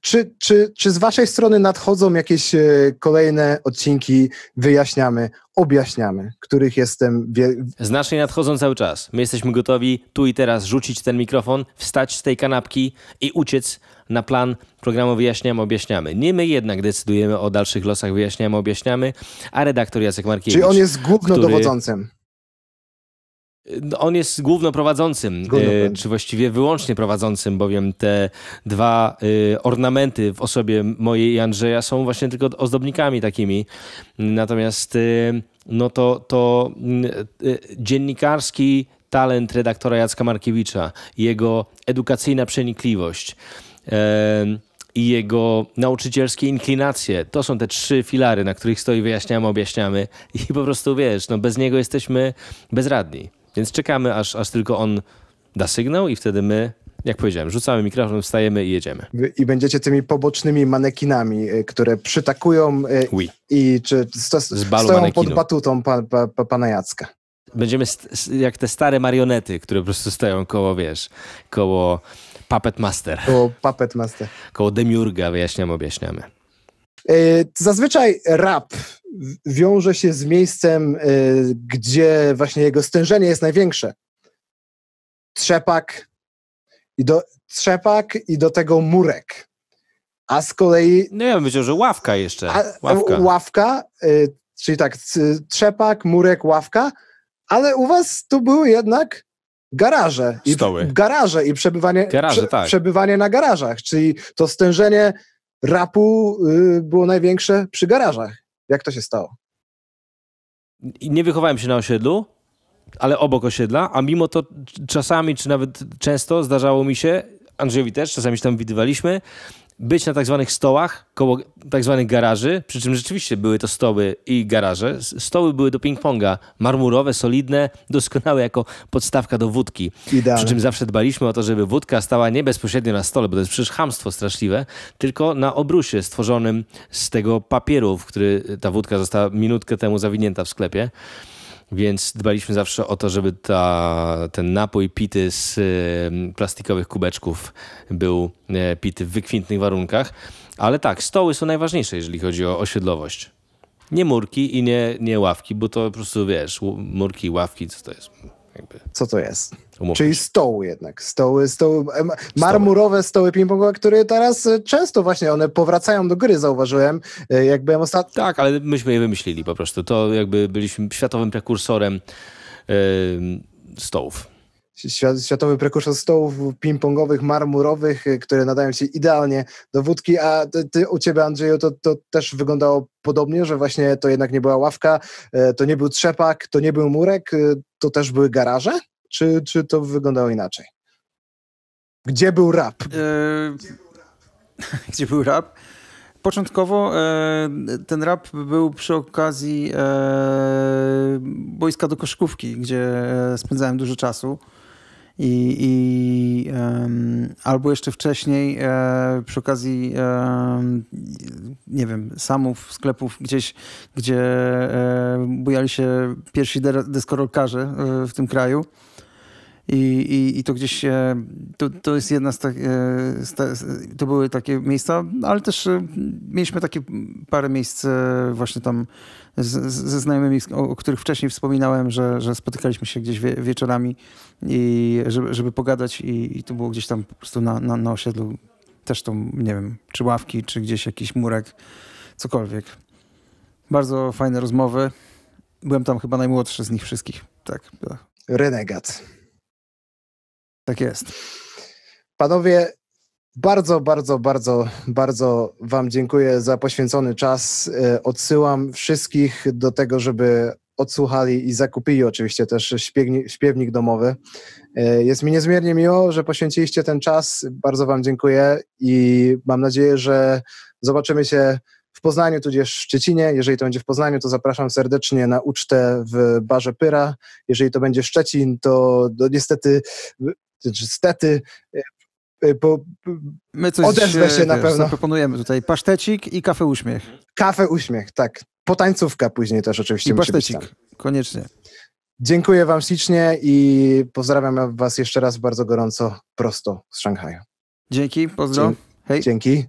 czy, czy, czy z waszej strony nadchodzą jakieś e, kolejne odcinki, wyjaśniamy, objaśniamy, których jestem... Wie... Z naszej nadchodzą cały czas. My jesteśmy gotowi tu i teraz rzucić ten mikrofon, wstać z tej kanapki i uciec na plan programu Wyjaśniamy, Objaśniamy. Nie my jednak decydujemy o dalszych losach Wyjaśniamy, Objaśniamy, a redaktor Jacek Markiewicz. czy on jest główno który... dowodzącym. No, on jest e, głównoprowadzącym, czy właściwie wyłącznie prowadzącym, bowiem te dwa e, ornamenty w osobie mojej i Andrzeja są właśnie tylko ozdobnikami takimi. Natomiast e, no to, to mm, dziennikarski talent redaktora Jacka Markiewicza, jego edukacyjna przenikliwość i jego nauczycielskie inklinacje. To są te trzy filary, na których stoi wyjaśniamy, objaśniamy i po prostu wiesz, no bez niego jesteśmy bezradni. Więc czekamy, aż, aż tylko on da sygnał i wtedy my jak powiedziałem, rzucamy mikrofon, wstajemy i jedziemy. I będziecie tymi pobocznymi manekinami, e, które przytakują e, oui. i czy sto, stoją manekinu. pod batutą pa, pa, pa, pana Jacka. Będziemy jak te stare marionety, które po prostu stoją koło, wiesz, koło Puppet Master. Koło Puppet Master. Koło Demiurga, wyjaśniam, objaśniamy. E, zazwyczaj rap wiąże się z miejscem, e, gdzie właśnie jego stężenie jest największe. Trzepak i do, trzepak i do tego murek. A z kolei. No ja bym powiedział, że ławka jeszcze. A, ławka. ławka, e, czyli tak, trzepak, murek, ławka, ale u was tu były jednak garaże. I Stoły. Garaże i przebywanie, Garaże, prze, tak. przebywanie na garażach, czyli to stężenie rapu y, było największe przy garażach. Jak to się stało? Nie wychowałem się na osiedlu, ale obok osiedla, a mimo to czasami, czy nawet często zdarzało mi się, Andrzejowi też, czasami się tam widywaliśmy, być na tak zwanych stołach, koło tak zwanych garaży, przy czym rzeczywiście były to stoły i garaże. Stoły były do ping-ponga, marmurowe, solidne, doskonałe jako podstawka do wódki. Idealne. Przy czym zawsze dbaliśmy o to, żeby wódka stała nie bezpośrednio na stole, bo to jest przecież hamstwo straszliwe, tylko na obrusie stworzonym z tego papieru, w który ta wódka została minutkę temu zawinięta w sklepie. Więc dbaliśmy zawsze o to, żeby ta, ten napój pity z plastikowych kubeczków był e, pity w wykwintnych warunkach. Ale tak, stoły są najważniejsze, jeżeli chodzi o osiedlowość. Nie murki i nie, nie ławki, bo to po prostu wiesz, murki i ławki, co to jest? Jakby. Co to jest? Umówmy. Czyli stoły jednak, stoły, stoły, marmurowe stoły ping-pongowe, które teraz e, często właśnie one powracają do gry, zauważyłem, e, jak byłem ostatnio. Tak, ale myśmy je wymyślili po prostu, to jakby byliśmy światowym prekursorem yy, stołów światowy prekursor stołów ping-pongowych, marmurowych, e, które nadają się idealnie do wódki, a ty, ty u ciebie Andrzeju to, to też wyglądało podobnie, że właśnie to jednak nie była ławka, to nie był trzepak, to nie był murek, to też były garaże? Czy, czy to wyglądało inaczej? Gdzie był rap? E, gdzie był rap? Początkowo e, ten rap był przy okazji e, boiska do koszkówki, gdzie spędzałem dużo czasu. I, i albo jeszcze wcześniej e, przy okazji, e, nie wiem, samów, sklepów gdzieś, gdzie e, bujali się pierwsi deskorolkarze w tym kraju. I, i, i to gdzieś e, to, to jest jedna z takich. E, to były takie miejsca, no, ale też e, mieliśmy takie parę miejsc właśnie tam z, ze znajomymi, o, o, których wcześniej wspominałem, że, że spotykaliśmy się gdzieś wie, wieczorami i żeby, żeby pogadać i, i, to było gdzieś tam po prostu na, na, na osiedlu też to, nie wiem, czy ławki, czy gdzieś jakiś murek, cokolwiek. Bardzo fajne rozmowy. Byłem tam chyba najmłodszy z nich wszystkich. Tak. Renegat. Tak jest. Panowie, bardzo, bardzo, bardzo, bardzo Wam dziękuję za poświęcony czas. E, odsyłam wszystkich do tego, żeby odsłuchali i zakupili oczywiście też śpiewnik, domowy. E, jest mi niezmiernie miło, że poświęciliście ten czas. Bardzo Wam dziękuję i mam nadzieję, że zobaczymy się w Poznaniu, tudzież w Szczecinie. Jeżeli to będzie w Poznaniu, to zapraszam serdecznie na ucztę w barze Pyra. Jeżeli to będzie Szczecin, to, to niestety Niestety po, e, e, My coś odezwę e, się na pewno. Proponujemy tutaj pasztecik i kawę uśmiech. Kawę uśmiech, tak. Potańcówka później też oczywiście. I pasztecik, koniecznie. Dziękuję wam ślicznie i pozdrawiam was jeszcze raz bardzo gorąco prosto z Szanghaju. Dzięki, pozdro. Hej. Dzięki.